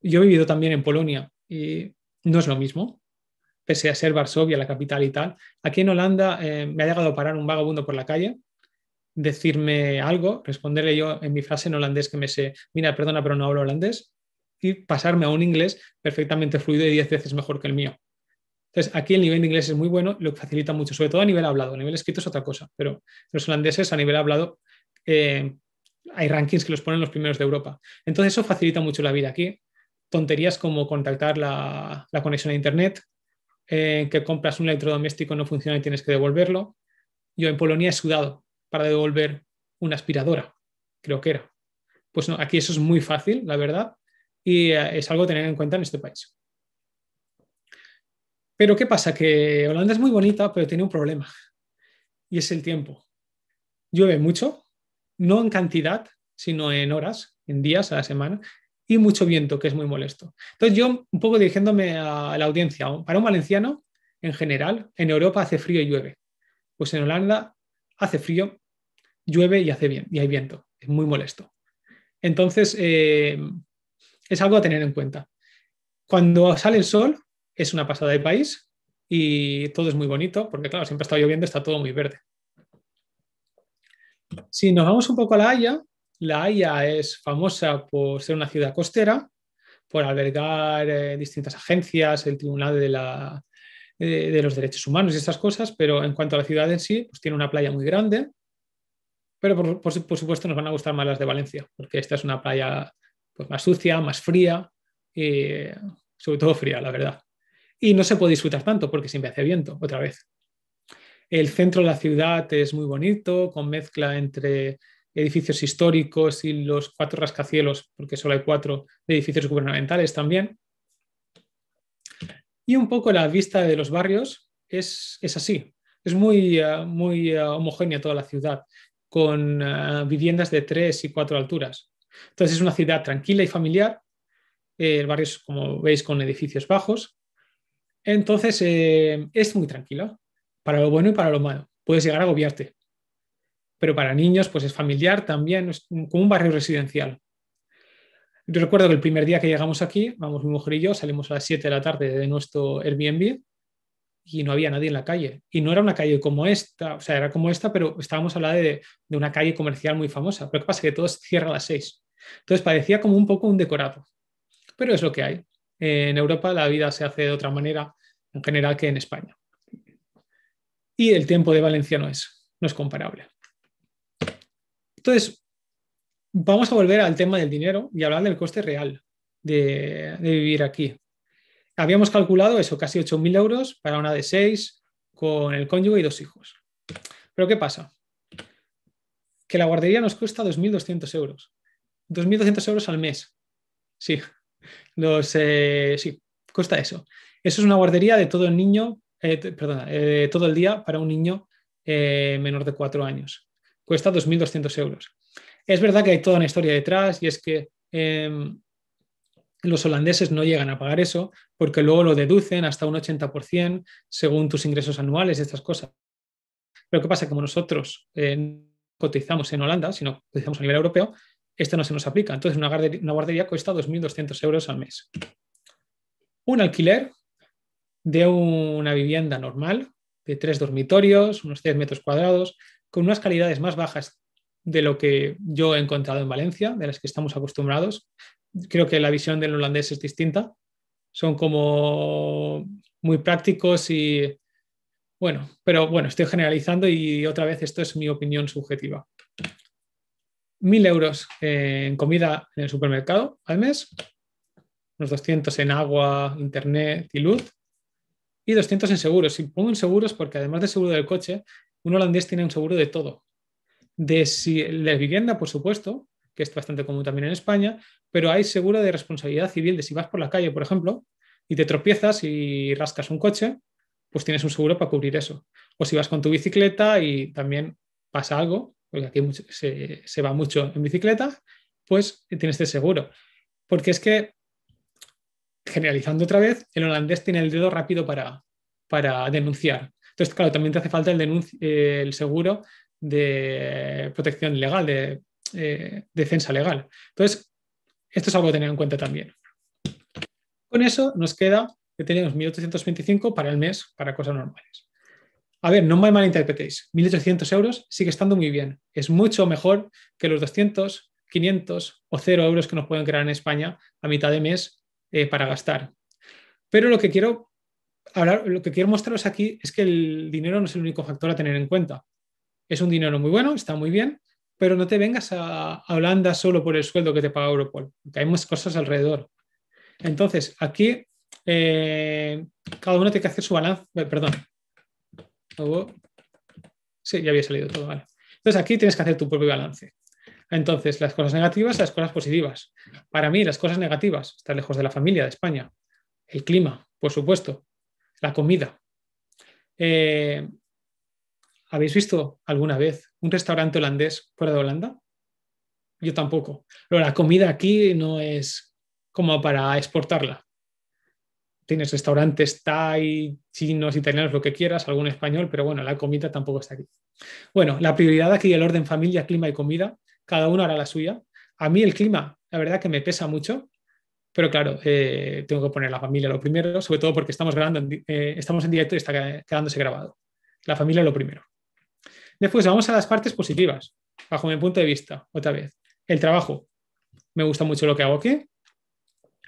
Yo he vivido también en Polonia y no es lo mismo, pese a ser Varsovia la capital y tal. Aquí en Holanda eh, me ha llegado a parar un vagabundo por la calle decirme algo, responderle yo en mi frase en holandés que me sé, mira, perdona, pero no hablo holandés, y pasarme a un inglés perfectamente fluido y 10 veces mejor que el mío. Entonces, aquí el nivel de inglés es muy bueno, lo que facilita mucho, sobre todo a nivel hablado. A nivel escrito es otra cosa, pero los holandeses a nivel hablado eh, hay rankings que los ponen los primeros de Europa. Entonces, eso facilita mucho la vida aquí. Tonterías como contactar la, conexión a Internet, eh, que compras un electrodoméstico, no funciona y tienes que devolverlo. Yo en Polonia he sudado para devolver una aspiradora, creo que era. Pues no, aquí eso es muy fácil, la verdad, y eh, es algo a tener en cuenta en este país. Pero ¿qué pasa? Que Holanda es muy bonita, pero tiene un problema, y es el tiempo. Llueve mucho, no en cantidad, sino en horas, en días a la semana, y mucho viento, que es muy molesto. Entonces yo, un poco dirigiéndome a la audiencia, para un valenciano, en general, en Europa hace frío y llueve. Pues en Holanda hace frío, llueve y hace bien, y hay viento. Es muy molesto. Entonces, eh, es algo a tener en cuenta. Cuando sale el sol, es una pasada de país y todo es muy bonito, porque claro, siempre está lloviendo, está todo muy verde. Si nos vamos un poco a La Haya, La Haya es famosa por ser una ciudad costera, por albergar eh, distintas agencias, el Tribunal de la, eh, de, los derechos humanos y esas cosas, pero en cuanto a la ciudad en sí, pues tiene una playa muy grande, pero por, supuesto nos van a gustar más las de Valencia, porque esta es una playa pues, más sucia, más fría y sobre todo fría, la verdad. Y no se puede disfrutar tanto porque siempre hace viento, otra vez. El centro de la ciudad es muy bonito, con mezcla entre edificios históricos y los cuatro rascacielos, porque solo hay cuatro edificios gubernamentales también. Y un poco la vista de los barrios es, así. Es muy, eh, muy eh, homogénea toda la ciudad, con eh, viviendas de tres y cuatro alturas. Entonces es una ciudad tranquila y familiar. el barrio es, como veis, con edificios bajos. Entonces es muy tranquilo, para lo bueno y para lo malo. Puedes llegar a agobiarte. Pero para niños, pues es familiar también, es como un barrio residencial. Yo recuerdo que el primer día que llegamos aquí, vamos mi mujer y yo, salimos a las 7 de la tarde de nuestro Airbnb y no había nadie en la calle. Y no era una calle como esta, o sea, era como esta, pero estábamos hablando de, una calle comercial muy famosa. Pero qué pasa? Que todo cierra a las 6. Entonces parecía como un poco un decorado. Pero es lo que hay. En Europa la vida se hace de otra manera en general que en España. Y el tiempo de Valencia no es, no es comparable. Entonces, Vamos a volver al tema del dinero y hablar del coste real de, vivir aquí. Habíamos calculado eso, casi 8.000 euros para una de seis, con el cónyuge y dos hijos. Pero ¿qué pasa? Que la guardería nos cuesta 2.200 euros. 2.200 euros al mes. Sí, los, eh, sí, cuesta eso. Eso es una guardería de todo el niño, eh, perdona, eh, todo el día para un niño menor de cuatro años. Cuesta 2.200 euros. Es verdad que hay toda una historia detrás y es que em, los holandeses no llegan a pagar eso porque luego lo deducen hasta un 80% según tus ingresos anuales, estas cosas. Pero ¿qué pasa? Como nosotros eh, cotizamos en Holanda, sino cotizamos a nivel europeo, esto no se nos aplica. Entonces, una guardería cuesta 2.200 euros al mes. Un alquiler de una vivienda normal, de tres dormitorios, unos 10 metros cuadrados, con unas calidades más bajas de lo que yo he encontrado en Valencia, de las que estamos acostumbrados. Creo que la visión del holandés es distinta. Son como muy prácticos y, bueno, pero bueno, estoy generalizando y otra vez esto es mi opinión subjetiva. Mil euros en comida en el supermercado al mes, unos 200 en agua, internet y luz, y 200 en seguros. Y pongo en seguros porque además de seguro del coche, un holandés tiene un seguro de todo de si la vivienda, por supuesto, que es bastante común también en España, pero hay seguro de responsabilidad civil de si vas por la calle, por ejemplo, y te tropiezas y rascas un coche, pues tienes un seguro para cubrir eso. O si vas con tu bicicleta y también pasa algo, porque aquí se, va mucho en bicicleta, pues tienes este seguro. Porque es que, generalizando otra vez, el holandés tiene el dedo rápido para, para denunciar. Entonces, claro, también te hace falta el, eh, el seguro de eh, protección legal, de eh, defensa legal. Entonces, esto es algo a tener en cuenta también. Con eso nos queda que tenemos 1.825 para el mes, para cosas normales. A ver, no me malinterpretéis, 1.800 euros sigue estando muy bien. Es mucho mejor que los 200, 500 o 0 euros que nos pueden crear en España a mitad de mes eh, para gastar. Pero lo que quiero lo que quiero mostraros aquí es que el dinero no es el único factor a tener en cuenta es un dinero muy bueno, está muy bien, pero no te vengas a, Holanda solo por el sueldo que te paga Europol, que hay muchas cosas alrededor. Entonces, aquí eh, cada uno tiene que hacer su balance, eh, perdón. Sí, ya había salido todo, Entonces, aquí tienes que hacer tu propio balance. Entonces, las cosas negativas, las cosas positivas. Para mí, las cosas negativas, estar lejos de la familia, de España. El clima, por supuesto. La comida. Eh, ¿Habéis visto alguna vez un restaurante holandés fuera de Holanda? Yo tampoco. Pero la comida aquí no es como para exportarla. Tienes restaurantes thai, chinos, italianos, lo que quieras, algún español, pero bueno, la comida tampoco está aquí. Bueno, la prioridad aquí, el orden familia, clima y comida, cada uno hará la suya. A mí el clima, la verdad que me pesa mucho, pero claro, eh, tengo que poner la familia lo primero, sobre todo porque estamos, grabando eh, estamos en directo y está quedándose grabado. La familia lo primero. Después vamos a las partes positivas, bajo mi punto de vista, otra vez. El trabajo. Me gusta mucho lo que hago aquí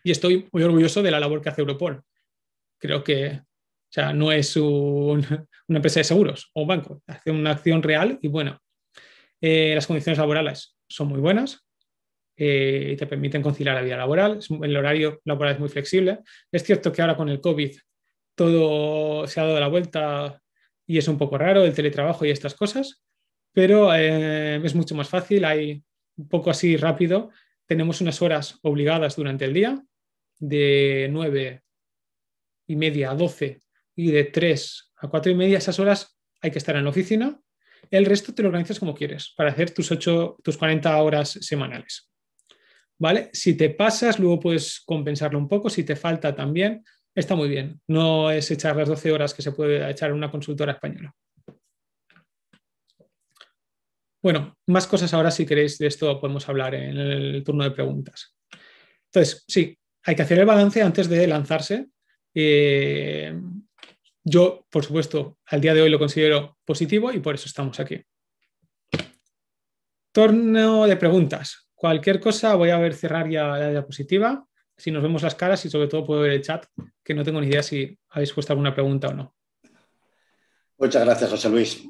y estoy muy orgulloso de la labor que hace Europol. Creo que o no es una empresa de seguros o un banco, hace una acción real y buena. Eh, las condiciones laborales son muy buenas eh, y te permiten conciliar la vida laboral. El horario laboral es muy flexible. Es cierto que ahora con el COVID todo se ha dado la vuelta y es un poco raro el teletrabajo y estas cosas, pero eh, es mucho más fácil, hay un poco así rápido, tenemos unas horas obligadas durante el día, de 9 y media a 12 y de 3 a 4 y media, esas horas hay que estar en la oficina, el resto te lo organizas como quieres para hacer tus, 8, tus 40 horas semanales. ¿Vale? Si te pasas, luego puedes compensarlo un poco, si te falta también, está muy bien. No es echar las 12 horas que se puede echar en una consultora española. Bueno, más cosas ahora si queréis de esto podemos hablar en el turno de preguntas. Entonces, sí, hay que hacer el balance antes de lanzarse. Eh, yo, por supuesto, al día de hoy lo considero positivo y por eso estamos aquí. Torno de preguntas. Cualquier cosa, voy a ver cerrar ya la diapositiva. Si nos vemos las caras y sobre todo puedo ver el chat, que no tengo ni idea si habéis puesto alguna pregunta o no. Muchas gracias, José Luis.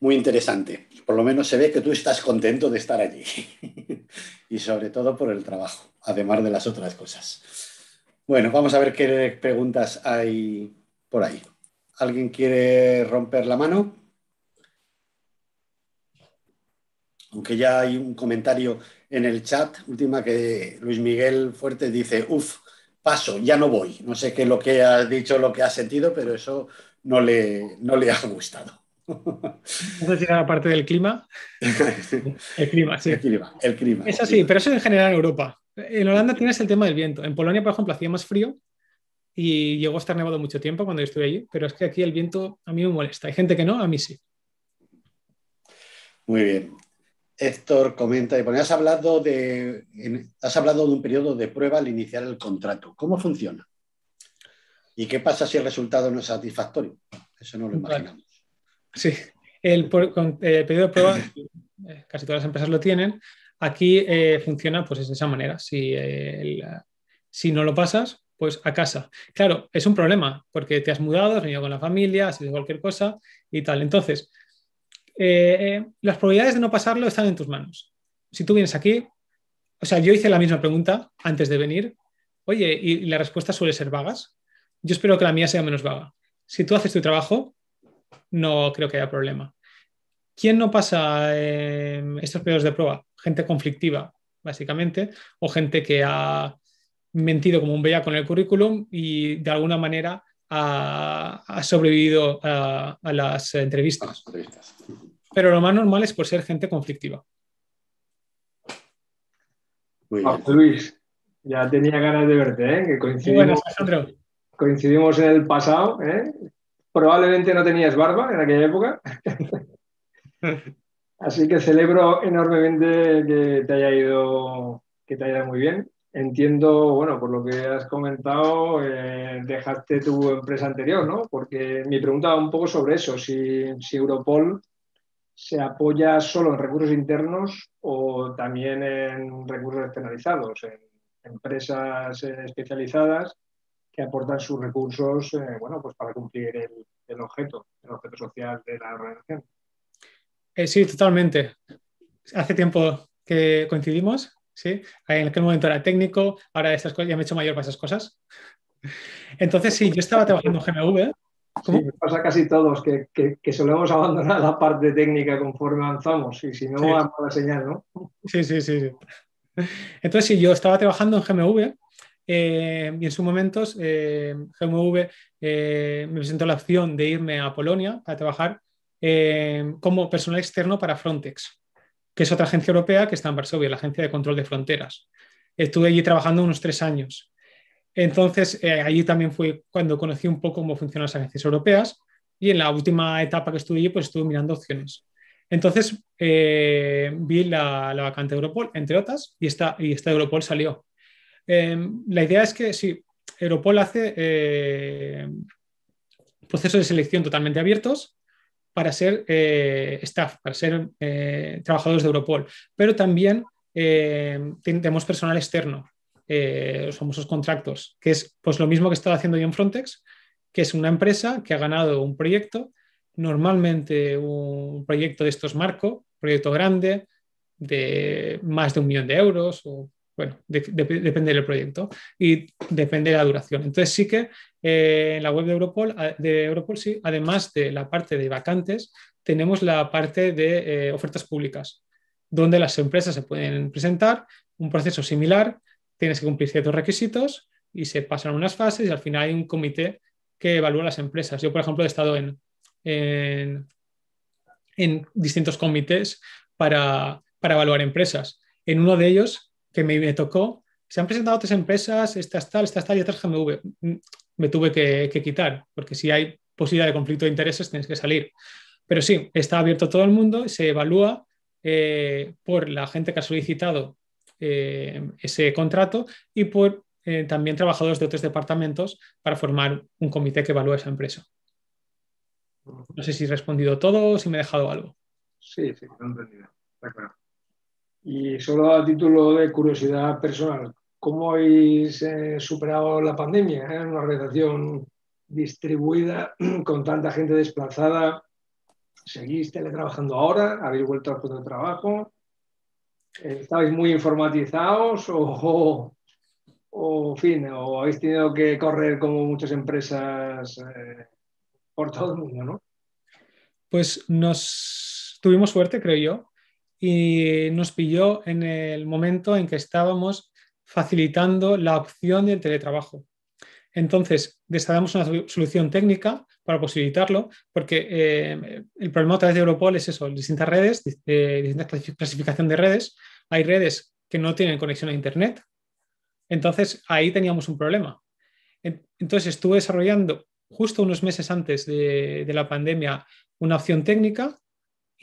Muy interesante. Por lo menos se ve que tú estás contento de estar allí y sobre todo por el trabajo, además de las otras cosas. Bueno, vamos a ver qué preguntas hay por ahí. ¿Alguien quiere romper la mano? Aunque ya hay un comentario en el chat, última que Luis Miguel Fuerte dice, uff, paso, ya no voy. No sé qué es lo que has dicho, lo que has sentido, pero eso no le, le ha gustado. No sé la parte del clima. El clima, sí. El clima, el clima. pero eso en general en Europa. En Holanda tienes el tema del viento. En Polonia, por ejemplo, hacía más frío y llegó a estar nevado mucho tiempo cuando yo estuve allí, pero es que aquí el viento a mí me molesta. Hay gente que no, a mí sí. Muy bien. Héctor comenta y has hablado, de, un periodo de prueba al iniciar el contrato. ¿Cómo funciona? ¿Y qué pasa si el resultado no es satisfactorio? Eso no lo imaginamos. Sí, eh, el, periodo de prueba, eh, casi todas las empresas lo tienen. Aquí eh, funciona pues, de esa manera. Si, si no lo pasas, pues a casa. Claro, es un problema porque te has mudado, has venido con la familia, has hecho cualquier cosa y tal. Entonces, eh, eh, las probabilidades de no pasarlo están en tus manos. Si tú vienes aquí, o sea, yo hice la misma pregunta antes de venir, oye, y la respuesta suele ser vagas. Yo espero que la mía sea menos vaga. Si tú haces tu trabajo, no creo que haya problema. ¿Quién no pasa em, estos periodos de prueba? Gente conflictiva, básicamente, o gente que ha mentido como un bella con el currículum y de alguna manera ha, sobrevivido a, las entrevistas. Pero lo más normal es por ser gente conflictiva. Ah, Luis, ya tenía ganas de verte, ¿eh? que coincidimos, coincidimos en el pasado. ¿eh? Probablemente no tenías barba en aquella época. Así que celebro enormemente que te haya ido, que te haya ido muy bien. Entiendo, bueno, por lo que has comentado, eh, dejaste tu empresa anterior, ¿no? Porque mi pregunta va un poco sobre eso, si, Europol se apoya solo en recursos internos o también en recursos externalizados, en empresas eh, especializadas que aportan sus recursos, eh, bueno, pues para cumplir el, objeto, el objeto social de la organización. Eh, sí, totalmente. Hace tiempo que coincidimos ¿sí? En aquel momento era técnico, ahora estas cosas, ya me he hecho mayor para esas cosas. Entonces, sí, yo estaba trabajando en GMV. me pasa casi todos que, que, solemos abandonar la parte técnica conforme avanzamos y si no, sí. a la señal, ¿no? Sí, sí, sí, Entonces, sí, yo estaba trabajando en GMV eh, y en sus momentos eh, GMV eh, me presentó la opción de irme a Polonia a trabajar como personal externo para Frontex que es otra agencia europea que está en Varsovia, la Agencia de Control de Fronteras. Estuve allí trabajando unos tres años. Entonces, eh, allí también fue cuando conocí un poco cómo funcionan las agencias europeas y en la última etapa que estuve allí, pues estuve mirando opciones. Entonces, eh, vi la, vacante de Europol, entre otras, y esta, y esta de Europol salió. Em, la idea es que si Europol hace eh, procesos de selección totalmente abiertos para ser eh, staff, para ser eh, trabajadores de Europol, pero también eh, tenemos personal externo, los famosos contratos, que es pues, lo mismo que estaba haciendo yo en Frontex, que es una empresa que ha ganado un proyecto, normalmente un proyecto de estos marco, proyecto grande, de más de un millón de euros o bueno, depende del proyecto y depende de la duración. Entonces sí que eh, en la web de Europol, de Europol sí, además de la parte de vacantes, tenemos la parte de eh, ofertas públicas, donde las empresas se pueden presentar, un proceso similar, tienes que cumplir ciertos requisitos y se pasan unas fases y al final hay un comité que evalúa las empresas. Yo, por ejemplo, he estado en, en, distintos comités para, para evaluar empresas. En uno de ellos que me, tocó, se han presentado otras empresas, estas tal, estas tal y otras que Me tuve que, quitar, porque si hay posibilidad de conflicto de intereses, tienes que salir. Pero sí, está abierto a todo el mundo, y se evalúa eh, por la gente que ha solicitado eh, ese contrato y por eh, también trabajadores de otros departamentos para formar un comité que evalúe esa empresa. No sé si he respondido todo o si me he dejado algo. Sí, sí, lo he entendido. Está claro. Y solo a título de curiosidad personal, ¿cómo habéis eh, superado la pandemia en eh? una organización distribuida con tanta gente desplazada? ¿Seguís teletrabajando ahora? ¿Habéis vuelto al puesto de trabajo? ¿Estabais muy informatizados o, o, habéis tenido que correr como muchas empresas eh, por todo el mundo, Pues nos tuvimos suerte, creo yo, y nos pilló en el momento en que estábamos facilitando la opción del teletrabajo. Entonces, desarrollamos una solución técnica para posibilitarlo, porque eh, el problema a través de Europol es eso, distintas redes, eh, distintas clasificación de redes. Hay redes que no tienen conexión a Internet. Entonces, ahí teníamos un problema. Entonces, estuve desarrollando justo unos meses antes de la pandemia una opción técnica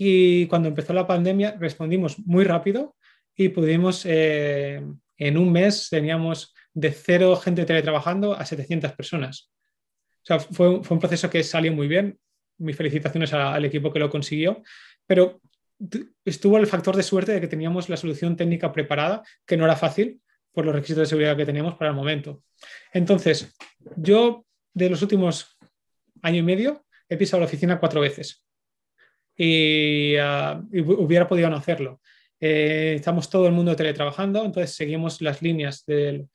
y cuando empezó la pandemia respondimos muy rápido y pudimos, eh, en un mes teníamos de cero gente teletrabajando a 700 personas. O sea, fue, un proceso que salió muy bien. Mis felicitaciones al equipo que lo consiguió, pero estuvo el factor de suerte de que teníamos la solución técnica preparada, que no era fácil por los requisitos de seguridad que teníamos para el momento. Entonces, yo de los últimos año y medio he pisado la oficina cuatro veces y, ah, hubiera podido no hacerlo. Eh, estamos todo el mundo teletrabajando, entonces seguimos las líneas de,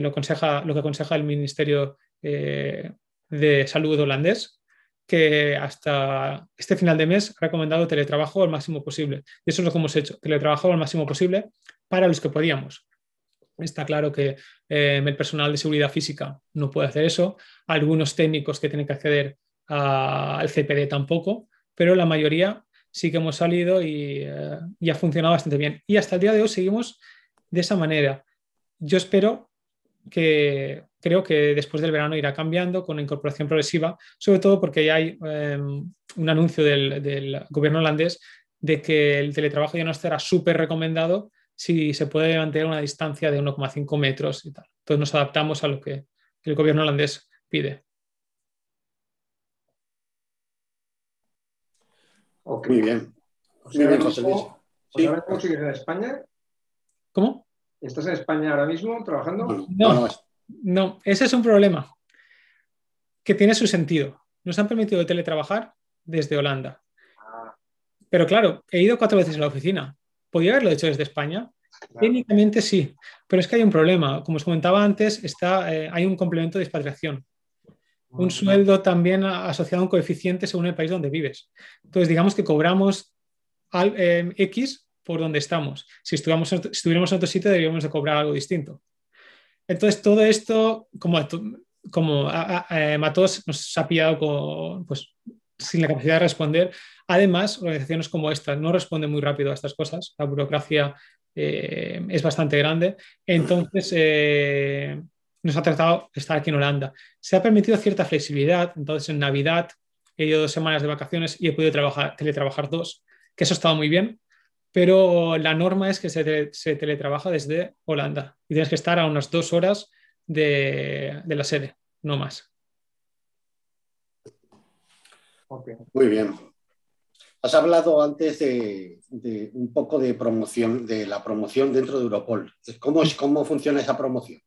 lo, que aconseja el Ministerio eh, de Salud holandés, que hasta este final de mes ha recomendado teletrabajo al máximo posible. Y eso es lo que hemos hecho, teletrabajo al máximo posible para los que podíamos. Está claro que eh, el personal de seguridad física no puede hacer eso, algunos técnicos que tienen que acceder al CPD tampoco, pero la mayoría sí que hemos salido eh, y, ha funcionado bastante bien. Y hasta el día de hoy seguimos de esa manera. Yo espero que, creo que después del verano irá cambiando con la incorporación progresiva, sobre todo porque ya hay em, un anuncio del, gobierno holandés de que el teletrabajo ya no será súper recomendado si se puede mantener una distancia de 1,5 metros y tal. Entonces nos adaptamos a lo que el gobierno holandés pide. Muy bien. ¿Cómo en España? ¿Cómo? ¿Estás en España ahora mismo trabajando? No, no, ese es un problema que tiene su sentido. Nos han permitido teletrabajar desde Holanda. Ah. Pero claro, he ido cuatro veces a la oficina. ¿Podría haberlo hecho desde España? Técnicamente sí, pero es que hay un problema. Como os comentaba antes, está, eh, hay un complemento de expatriación un sueldo también asociado a un coeficiente según el país donde vives. Entonces, digamos que cobramos al, eh, X por donde estamos. Si, estuviéramos en otro sitio, deberíamos de cobrar algo distinto. Entonces, todo esto, como, como eh, Matos nos ha pillado pues, sin la capacidad de responder, además, organizaciones como esta no responden muy rápido a estas cosas. La burocracia eh, es bastante grande. Entonces, nos ha tratado estar aquí en Holanda. Se ha permitido cierta flexibilidad, entonces en Navidad he ido dos semanas de vacaciones y he podido trabajar, teletrabajar dos, que eso ha estado muy bien, pero la norma es que se, teletrabaja desde Holanda y tienes que estar a unas dos horas de, la sede, no más. Muy bien. Has hablado antes de, un poco de promoción, de la promoción dentro de Europol. es, cómo funciona esa promoción?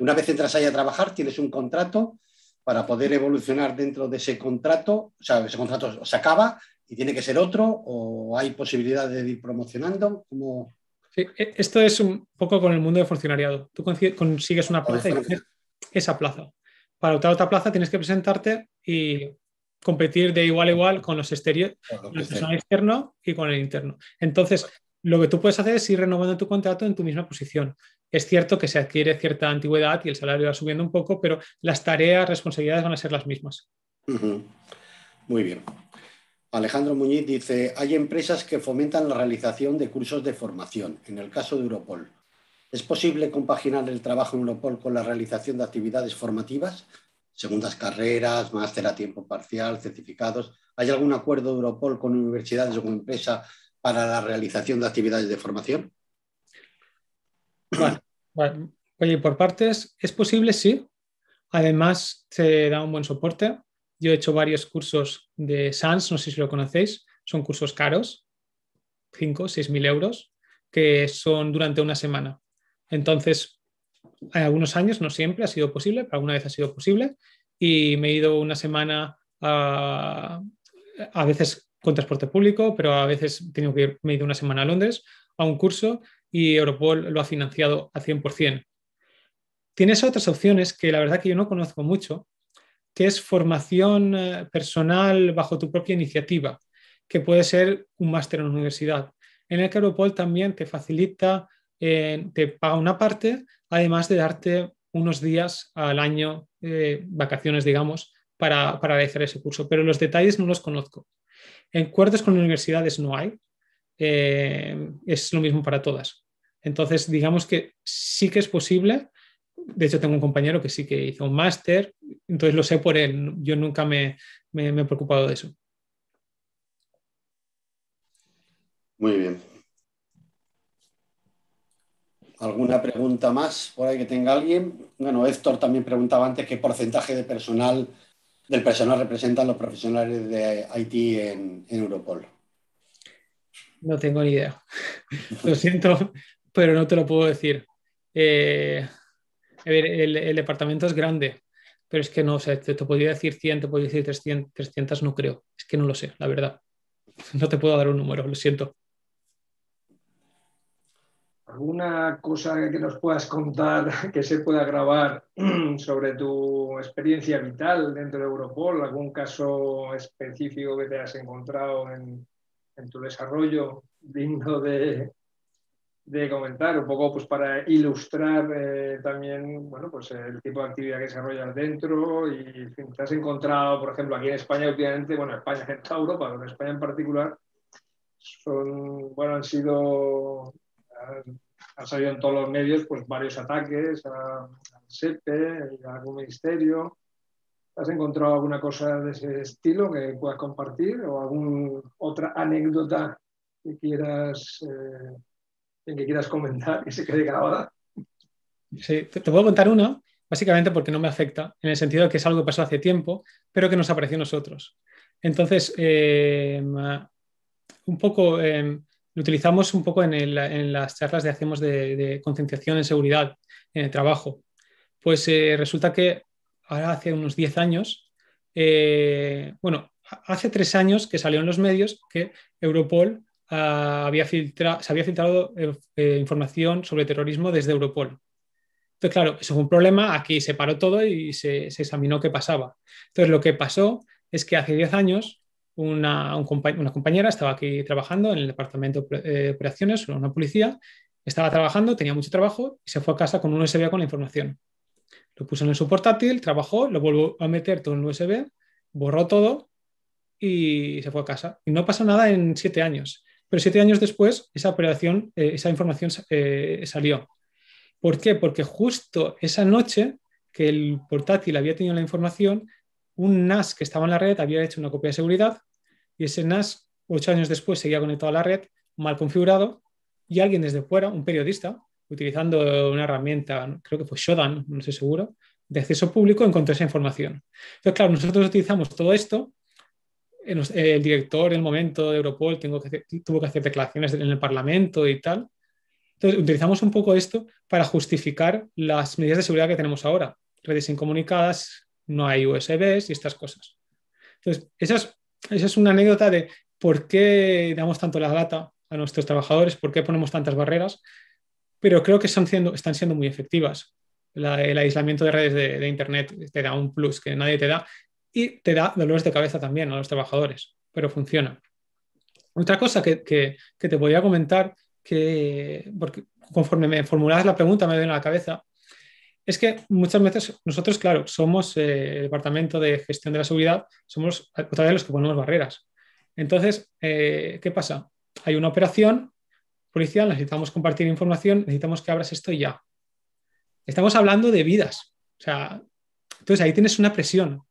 Una vez entras ahí a trabajar, tienes un contrato para poder evolucionar dentro de ese contrato, o sea, ese contrato se acaba y tiene que ser otro, o hay posibilidad de ir promocionando. como e, esto es un poco con el mundo de funcionariado. Tú consigues una plaza y esa plaza. Para otra otra plaza tienes que presentarte y competir de igual a igual con los exteriores, externo y con el interno. Entonces, lo que tú puedes hacer es ir renovando tu contrato en tu misma posición es cierto que se adquiere cierta antigüedad y el salario va subiendo un poco, pero las tareas, responsabilidades van a ser las mismas. Muy bien. Alejandro Muñiz dice, hay empresas que fomentan la realización de cursos de formación, en el caso de Europol. ¿Es posible compaginar el trabajo en Europol con la realización de actividades formativas? Segundas carreras, máster a tiempo parcial, certificados. ¿Hay algún acuerdo de Europol con universidades o con empresa para la realización de actividades de formación? Bueno, Oye, por partes, ¿es posible? Sí. Además, te da un buen soporte. Yo he hecho varios cursos de SANS, no sé si lo conocéis. Son cursos caros, 5, 6 mil euros, que son durante una semana. Entonces, en algunos años, no siempre ha sido posible, pero alguna vez ha sido posible. Y me he ido una semana a, a veces con transporte público, pero a veces tengo que me he ido una semana a Londres a un curso y Europol lo ha financiado a 100%. Tienes otras opciones que la verdad que yo no conozco mucho, que es formación eh, personal bajo tu propia iniciativa, que puede ser un máster en la universidad, en el que Europol también te facilita, eh, te paga una parte, además de darte unos días al año, eh, vacaciones, digamos, para, realizar ese curso. Pero los detalles no los conozco. En Encuentros con universidades no hay, eh, es lo mismo para todas. Entonces, digamos que sí que es posible. De hecho, tengo un compañero que sí que hizo un máster, entonces lo sé por él. Yo nunca me, he preocupado de eso. Muy bien. ¿Alguna pregunta más por ahí que tenga alguien? Bueno, Héctor también preguntaba antes qué porcentaje de personal, del personal representan los profesionales de IT en Europol. No tengo ni idea. Lo siento, pero no te lo puedo decir. Eh, a ver, el, departamento es grande, pero es que no, sé, te, podría decir 100, te podría decir 300, 300, no creo. Es que no lo sé, la verdad. No te puedo dar un número, lo siento. ¿Alguna cosa que nos puedas contar que se pueda grabar sobre tu experiencia vital dentro de Europol? ¿Algún caso específico que te has encontrado en, en tu desarrollo digno de, comentar, un poco pues para ilustrar eh, también bueno, pues el tipo de actividad que desarrollas dentro y te has encontrado, por ejemplo, aquí en España últimamente, bueno, España en toda Europa, pero en España en particular, son, bueno, han sido, han, salido en todos los medios pues varios ataques al SEPE, a algún ministerio, ¿Has encontrado alguna cosa de ese estilo que puedas compartir o alguna otra anécdota que quieras, eh, que quieras comentar que se quede grabada? Sí, te puedo contar una, básicamente porque no me afecta, en el sentido de que es algo que pasó hace tiempo, pero que nos apareció a nosotros. Entonces, eh, un poco eh, lo utilizamos un poco en, las charlas que hacemos de, concienciación en seguridad en el trabajo. Pues resulta que ahora hace unos 10 años, eh, bueno, hace tres años que salió en los medios que Europol ah, había se había filtrado eh, eh, información sobre terrorismo desde Europol. Entonces, claro, eso fue un problema, aquí se paró todo y se, examinó qué pasaba. Entonces, lo que pasó es que hace 10 años una, una, compañera estaba aquí trabajando en el departamento de operaciones, una policía, estaba trabajando, tenía mucho trabajo y se fue a casa con un USB con la información. Lo puse en su portátil, trabajó, lo vuelvo a meter todo en el USB, borró todo y se fue a casa. Y no pasó nada en siete años. Pero siete años después, esa operación, eh, esa información eh, salió. ¿Por qué? Porque justo esa noche que el portátil había tenido la información, un NAS que estaba en la red había hecho una copia de seguridad y ese NAS, ocho años después, seguía conectado a la red, mal configurado, y alguien desde fuera, un periodista, utilizando una herramienta, creo que fue Shodan, no estoy seguro, de acceso público, encontró esa información. Entonces, claro, nosotros utilizamos todo esto. Eh, el director en el momento de Europol tengo que tuvo que hacer declaraciones en el Parlamento y tal. Entonces, utilizamos un poco esto para justificar las medidas de seguridad que tenemos ahora. Redes incomunicadas, no hay USBs y estas cosas. Entonces, esa es, esa es una anécdota de por qué damos tanto la data a nuestros trabajadores, por qué ponemos tantas barreras pero creo que están siendo muy efectivas. el aislamiento de redes de, Internet te da un plus que nadie te da y te da dolores de cabeza también a los trabajadores, pero funciona. Otra cosa que, te podría comentar, que, porque conforme me formulas la pregunta me viene a la cabeza, es que muchas veces nosotros, claro, somos eh, el Departamento de Gestión de la Seguridad, somos otra vez los que ponemos barreras. Entonces, eh, ¿qué pasa? Hay una operación policial, necesitamos compartir información, necesitamos que abras esto ya. Estamos hablando de vidas. O sea, entonces ahí tienes una presión.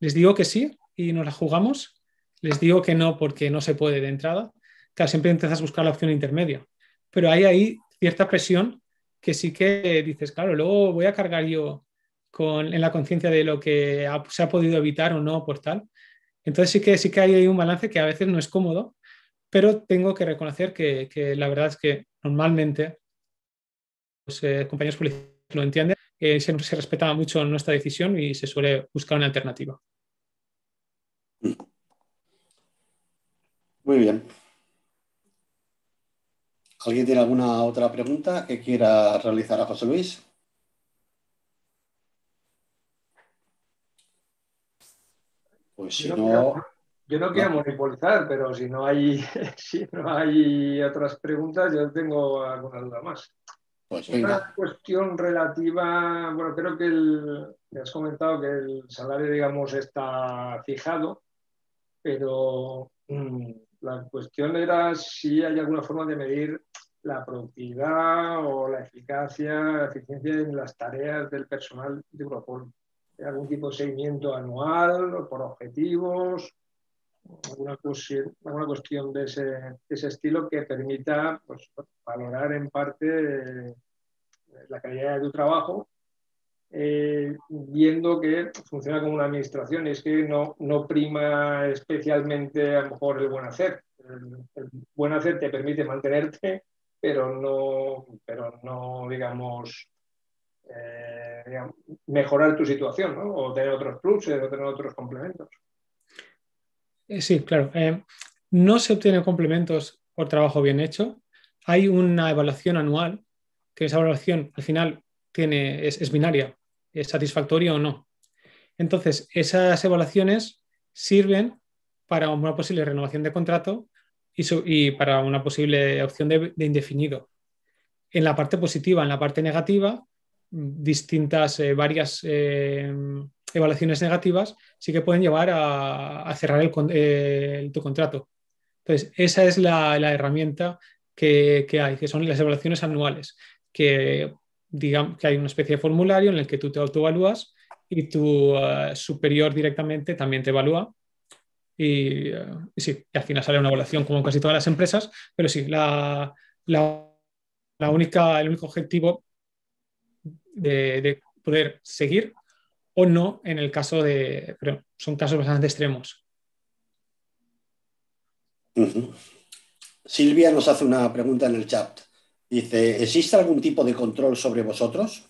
Les digo que sí y nos la jugamos. Les digo que no porque no se puede de entrada. Claro, siempre a buscar la opción intermedia. Pero hay ahí cierta presión que sí que dices, claro, luego voy a cargar yo con, en la conciencia de lo que se ha podido evitar o no por tal. Entonces sí que, sí que hay un balance que a veces no es cómodo, pero tengo que reconocer que, la verdad es que normalmente los pues, eh, compañeros policías lo entienden, siempre eh, se, se respetaba mucho nuestra decisión y se suele buscar una alternativa. Muy bien. ¿Alguien tiene alguna otra pregunta que quiera realizar a José Luis? Pues si no, yo no quiero monopolizar, pero si no hay, si no hay otras preguntas, yo tengo alguna duda más. Una pues cuestión relativa, bueno, creo que has comentado que el salario, digamos, está fijado, pero mm, la cuestión era si hay alguna forma de medir la productividad o la eficacia, la eficiencia en las tareas del personal de Europol. ¿Hay algún tipo de seguimiento anual, o por objetivos, alguna cuestión, de, ese, estilo que permita pues, valorar en parte eh, la calidad de tu trabajo, eh, viendo que funciona como una administración y es que no, prima especialmente a lo mejor el buen hacer. El, buen hacer te permite mantenerte, pero no, pero no digamos, eh, mejorar tu situación o tener otros pluses o tener otros complementos. Eh, sí, claro. Eh, no se obtienen complementos por trabajo bien hecho. Hay una evaluación anual, que esa evaluación al final tiene, es, binaria, es satisfactoria o no. Entonces, esas evaluaciones sirven para una posible renovación de contrato y, para una posible opción de, indefinido. En la parte positiva, en la parte negativa, distintas, eh, varias evaluaciones negativas sí que pueden llevar a, cerrar eh, tu contrato. Entonces, esa es la, herramienta que, hay, que son las evaluaciones anuales, que digamos que hay una especie de formulario en el que tú te autoevalúas y tu eh, superior directamente también te evalúa. Y, eh, sí, al final sale una evaluación como casi todas las empresas, pero sí, la, la, única, el único objetivo de poder seguir o no en el caso de, pero son casos bastante extremos. Silvia nos hace una pregunta en el chat. Dice, ¿existe algún tipo de control sobre vosotros?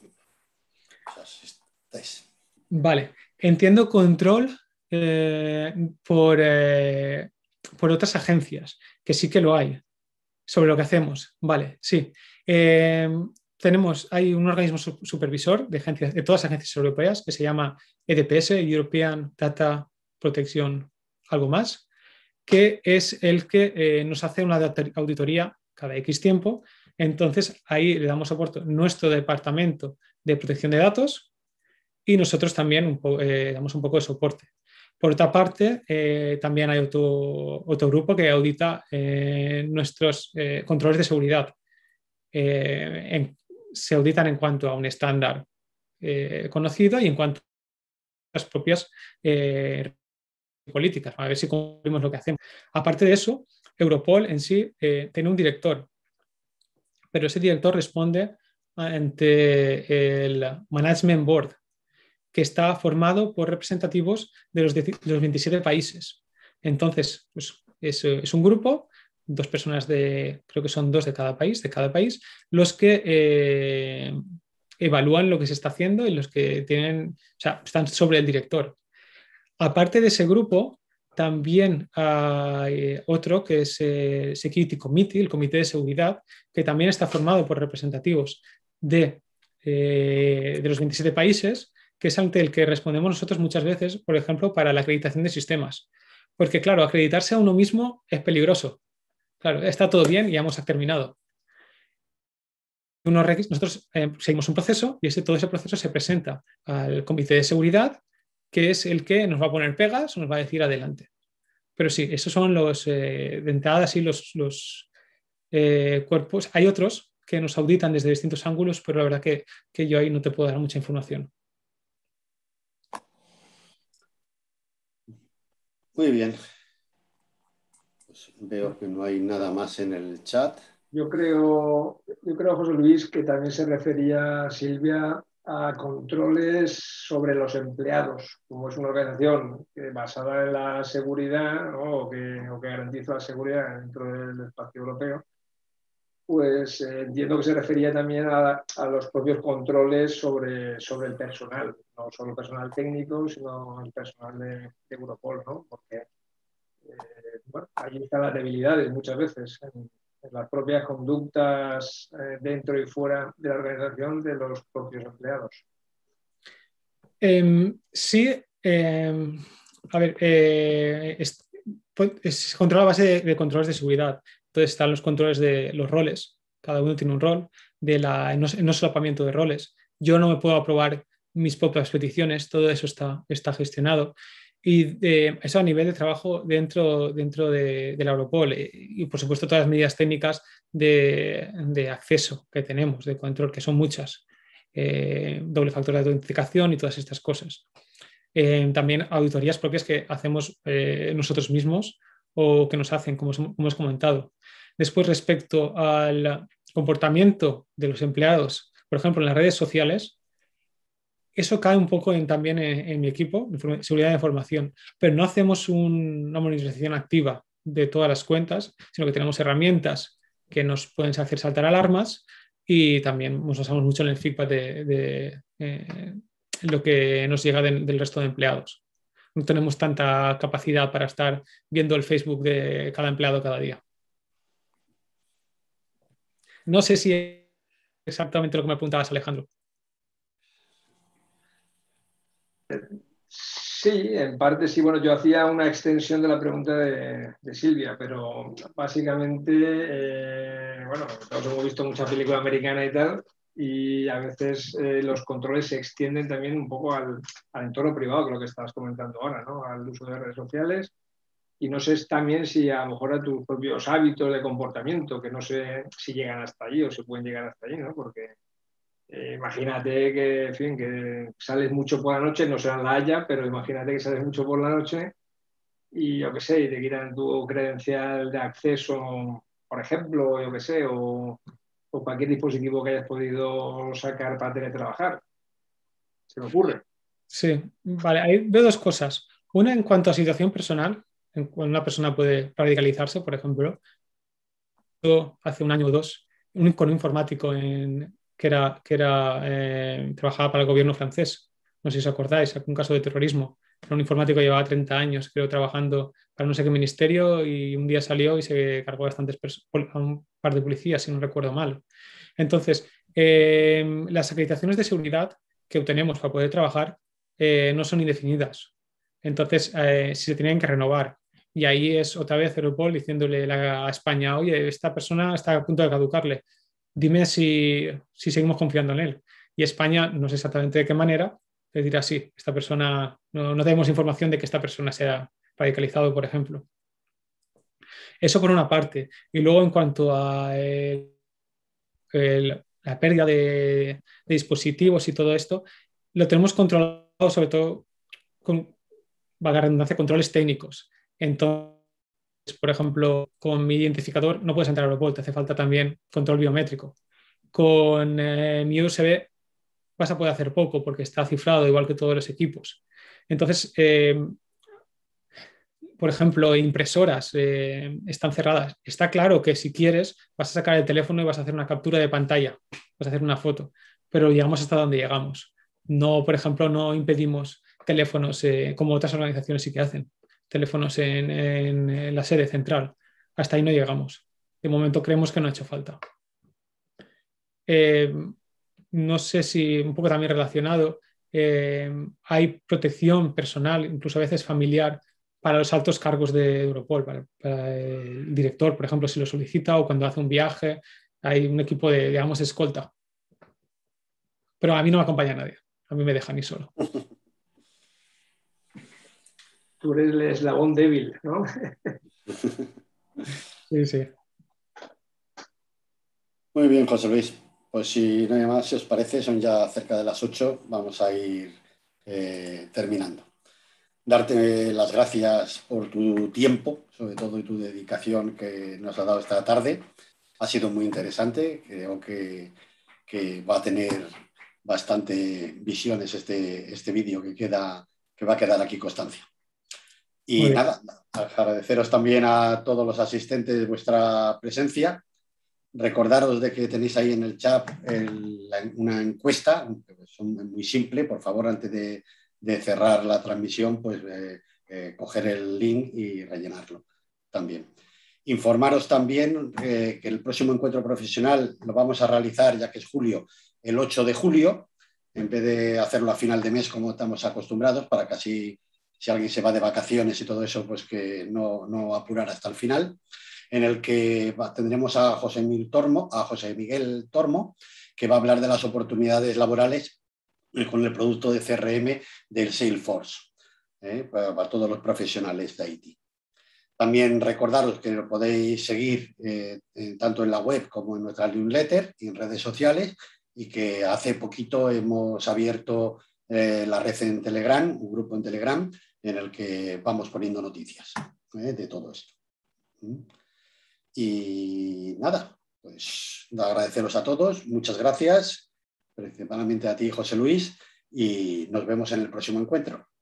Vale, entiendo control eh, por, eh, por otras agencias, que sí que lo hay, sobre lo que hacemos. Vale, sí. Eh, tenemos, hay un organismo supervisor de, agencias, de todas las agencias europeas que se llama EDPS, European Data Protection, algo más, que es el que eh, nos hace una auditoría cada X tiempo. Entonces, ahí le damos soporte nuestro departamento de protección de datos y nosotros también eh, damos un poco de soporte. Por otra parte, eh, también hay otro, otro, grupo que audita nuestros controles de seguridad se auditan en cuanto a un estándar eh, conocido y en cuanto a las propias eh, políticas, a ver si cumplimos lo que hacemos. Aparte de eso, Europol en sí eh, tiene un director, pero ese director responde ante el Management Board, que está formado por representativos de los, 27 países. Entonces, pues, es, es, un grupo dos personas de, creo que son dos de cada país, de cada país, los que eh, evalúan lo que se está haciendo y los que tienen, o sea, están sobre el director. Aparte de ese grupo, también hay eh, otro que es el eh, Security Committee, el Comité de Seguridad, que también está formado por representativos de, de los 27 países, que es ante el que respondemos nosotros muchas veces, por ejemplo, para la acreditación de sistemas. Porque claro, acreditarse a uno mismo es peligroso, Claro, está todo bien y ya hemos terminado. nosotros eh, seguimos un proceso y ese, todo ese proceso se presenta al comité de seguridad, que es el que nos va a poner pegas o nos va a decir adelante. Pero sí, esos son los eh, dentadas y los, eh, cuerpos. Hay otros que nos auditan desde distintos ángulos, pero la verdad que, que yo ahí no te puedo dar mucha información. Muy bien, veo que no hay nada más en el chat. Yo creo, yo creo, José Luis, que también se refería Silvia a controles sobre los empleados, como es una organización basada en la seguridad o, que, o, que, garantiza la seguridad dentro del espacio europeo, pues eh, entiendo que se refería también a, los propios controles sobre, sobre, el personal, no solo personal técnico, sino el personal de, de Europol, ¿no? porque eh, bueno, ahí están las debilidades muchas veces, en, las propias conductas eh, dentro y fuera de la organización de los propios empleados. Em, sí, em, a ver, eh, pues, es, control a base de, controles de seguridad. Entonces están los controles de los roles, cada uno tiene un rol, de la, no, no solapamiento de roles. Yo no me puedo aprobar mis propias peticiones, todo eso está, está gestionado. Y eso a nivel de trabajo dentro, dentro de, del Europol eh, y por supuesto todas las medidas técnicas de, acceso que tenemos, de control, que son muchas, eh, doble factor de autenticación y todas estas cosas. Eh, también auditorías propias que hacemos nosotros mismos o que nos hacen, como hemos comentado. Después, respecto al comportamiento de los empleados, por ejemplo, en las redes sociales, eso cae un poco también en, mi equipo, seguridad de información, pero no hacemos una monitorización activa de todas las cuentas, sino que tenemos herramientas que nos pueden hacer saltar alarmas y también nos basamos mucho en el feedback de, eh, lo que nos llega del resto de empleados. No tenemos tanta capacidad para estar viendo el Facebook de cada empleado cada día. No sé si es exactamente lo que me apuntabas, Alejandro. Sí, en parte sí. Bueno, yo hacía una extensión de la pregunta de, Silvia, pero básicamente, eh, bueno, hemos visto mucha película americana y tal, y a veces eh, los controles se extienden también un poco al, al entorno privado, que es lo que estabas comentando ahora, ¿no? Al uso de redes sociales. Y no sé también si a lo mejor a tus propios hábitos de comportamiento, que no sé si llegan hasta allí o si pueden llegar hasta allí, ¿no? Porque eh, imagínate que, fin, que sales mucho por la noche, no será la Haya, pero imagínate que sales mucho por la noche y yo que sé, y te quitan tu credencial de acceso, por ejemplo, yo que sé, o, cualquier dispositivo que hayas podido sacar para teletrabajar. Se me ocurre. Sí, vale, ahí veo dos cosas. Una en cuanto a situación personal, en cuando una persona puede radicalizarse, por ejemplo. hace un año o dos, un, con un informático en, que era, que era eh, trabajaba para el gobierno francés. No sé si os acordáis, algún caso de terrorismo. Era un informático que llevaba 30 años, creo, trabajando para no sé qué ministerio y un día salió y se cargó a bastantes a un par de policías, si no recuerdo mal. Entonces, eh, las acreditaciones de seguridad que obtenemos para poder trabajar eh, no son indefinidas. Entonces, si se tienen que renovar. Y ahí es otra vez Europol diciéndole a España, oye, esta persona está a punto de caducarle dime si, seguimos confiando en él. Y España, no sé exactamente de qué manera, le dirá, sí, esta persona, no, tenemos información de que esta persona sea radicalizado, por ejemplo. Eso por una parte. Y luego en cuanto a eh, la pérdida de, dispositivos y todo esto, lo tenemos controlado sobre todo con, la redundancia, controles técnicos. Entonces, por ejemplo, con mi identificador no puedes entrar al aeropuerto, hace falta también control biométrico. Con eh, mi USB vas a poder hacer poco porque está cifrado igual que todos los equipos. Entonces, em, por ejemplo, impresoras eh, están cerradas. Está claro que si quieres vas a sacar el teléfono y vas a hacer una captura de pantalla, vas a hacer una foto, pero llegamos hasta donde llegamos. No, por ejemplo, no impedimos teléfonos eh, como otras organizaciones sí que hacen teléfonos en, la sede central. Hasta ahí no llegamos. De momento creemos que no ha hecho falta. Eh, no sé si, un poco también relacionado, eh, hay protección personal, incluso a veces familiar, para los altos cargos de Europol, para, el director, por ejemplo, si lo solicita o cuando hace un viaje, hay un equipo de, digamos, escolta. Pero a mí no me acompaña nadie, a mí me deja ni solo. tú eres el eslabón débil, ¿no? sí, sí. Muy bien, José Luis. Pues si no hay más, si os parece, son ya cerca de las ocho, vamos a ir eh, terminando. Darte las gracias por tu tiempo, sobre todo y tu dedicación que nos ha dado esta tarde. Ha sido muy interesante, creo que, que va a tener bastante visiones este, este vídeo que, queda, que va a quedar aquí constancia. Y nada, agradeceros también a todos los asistentes de vuestra presencia. Recordaros de que tenéis ahí en el chat una encuesta, que es muy simple, por favor, antes de, cerrar la transmisión, pues eh, eh, coger el link y rellenarlo también. Informaros también eh, que el próximo encuentro profesional lo vamos a realizar, ya que es julio, el 8 de julio, en vez de hacerlo a final de mes como estamos acostumbrados, para que así si alguien se va de vacaciones y todo eso, pues que no, no apurar hasta el final, en el que tendremos a José, a José Miguel Tormo, que va a hablar de las oportunidades laborales con el producto de CRM del Salesforce, ¿eh? para, todos los profesionales de Haití. También recordaros que lo podéis seguir eh, tanto en la web como en nuestra newsletter y en redes sociales y que hace poquito hemos abierto eh, la red en Telegram, un grupo en Telegram, en el que vamos poniendo noticias ¿eh? de todo esto. ¿Mm? Y nada, pues agradeceros a todos, muchas gracias, principalmente a ti, José Luis, y nos vemos en el próximo encuentro.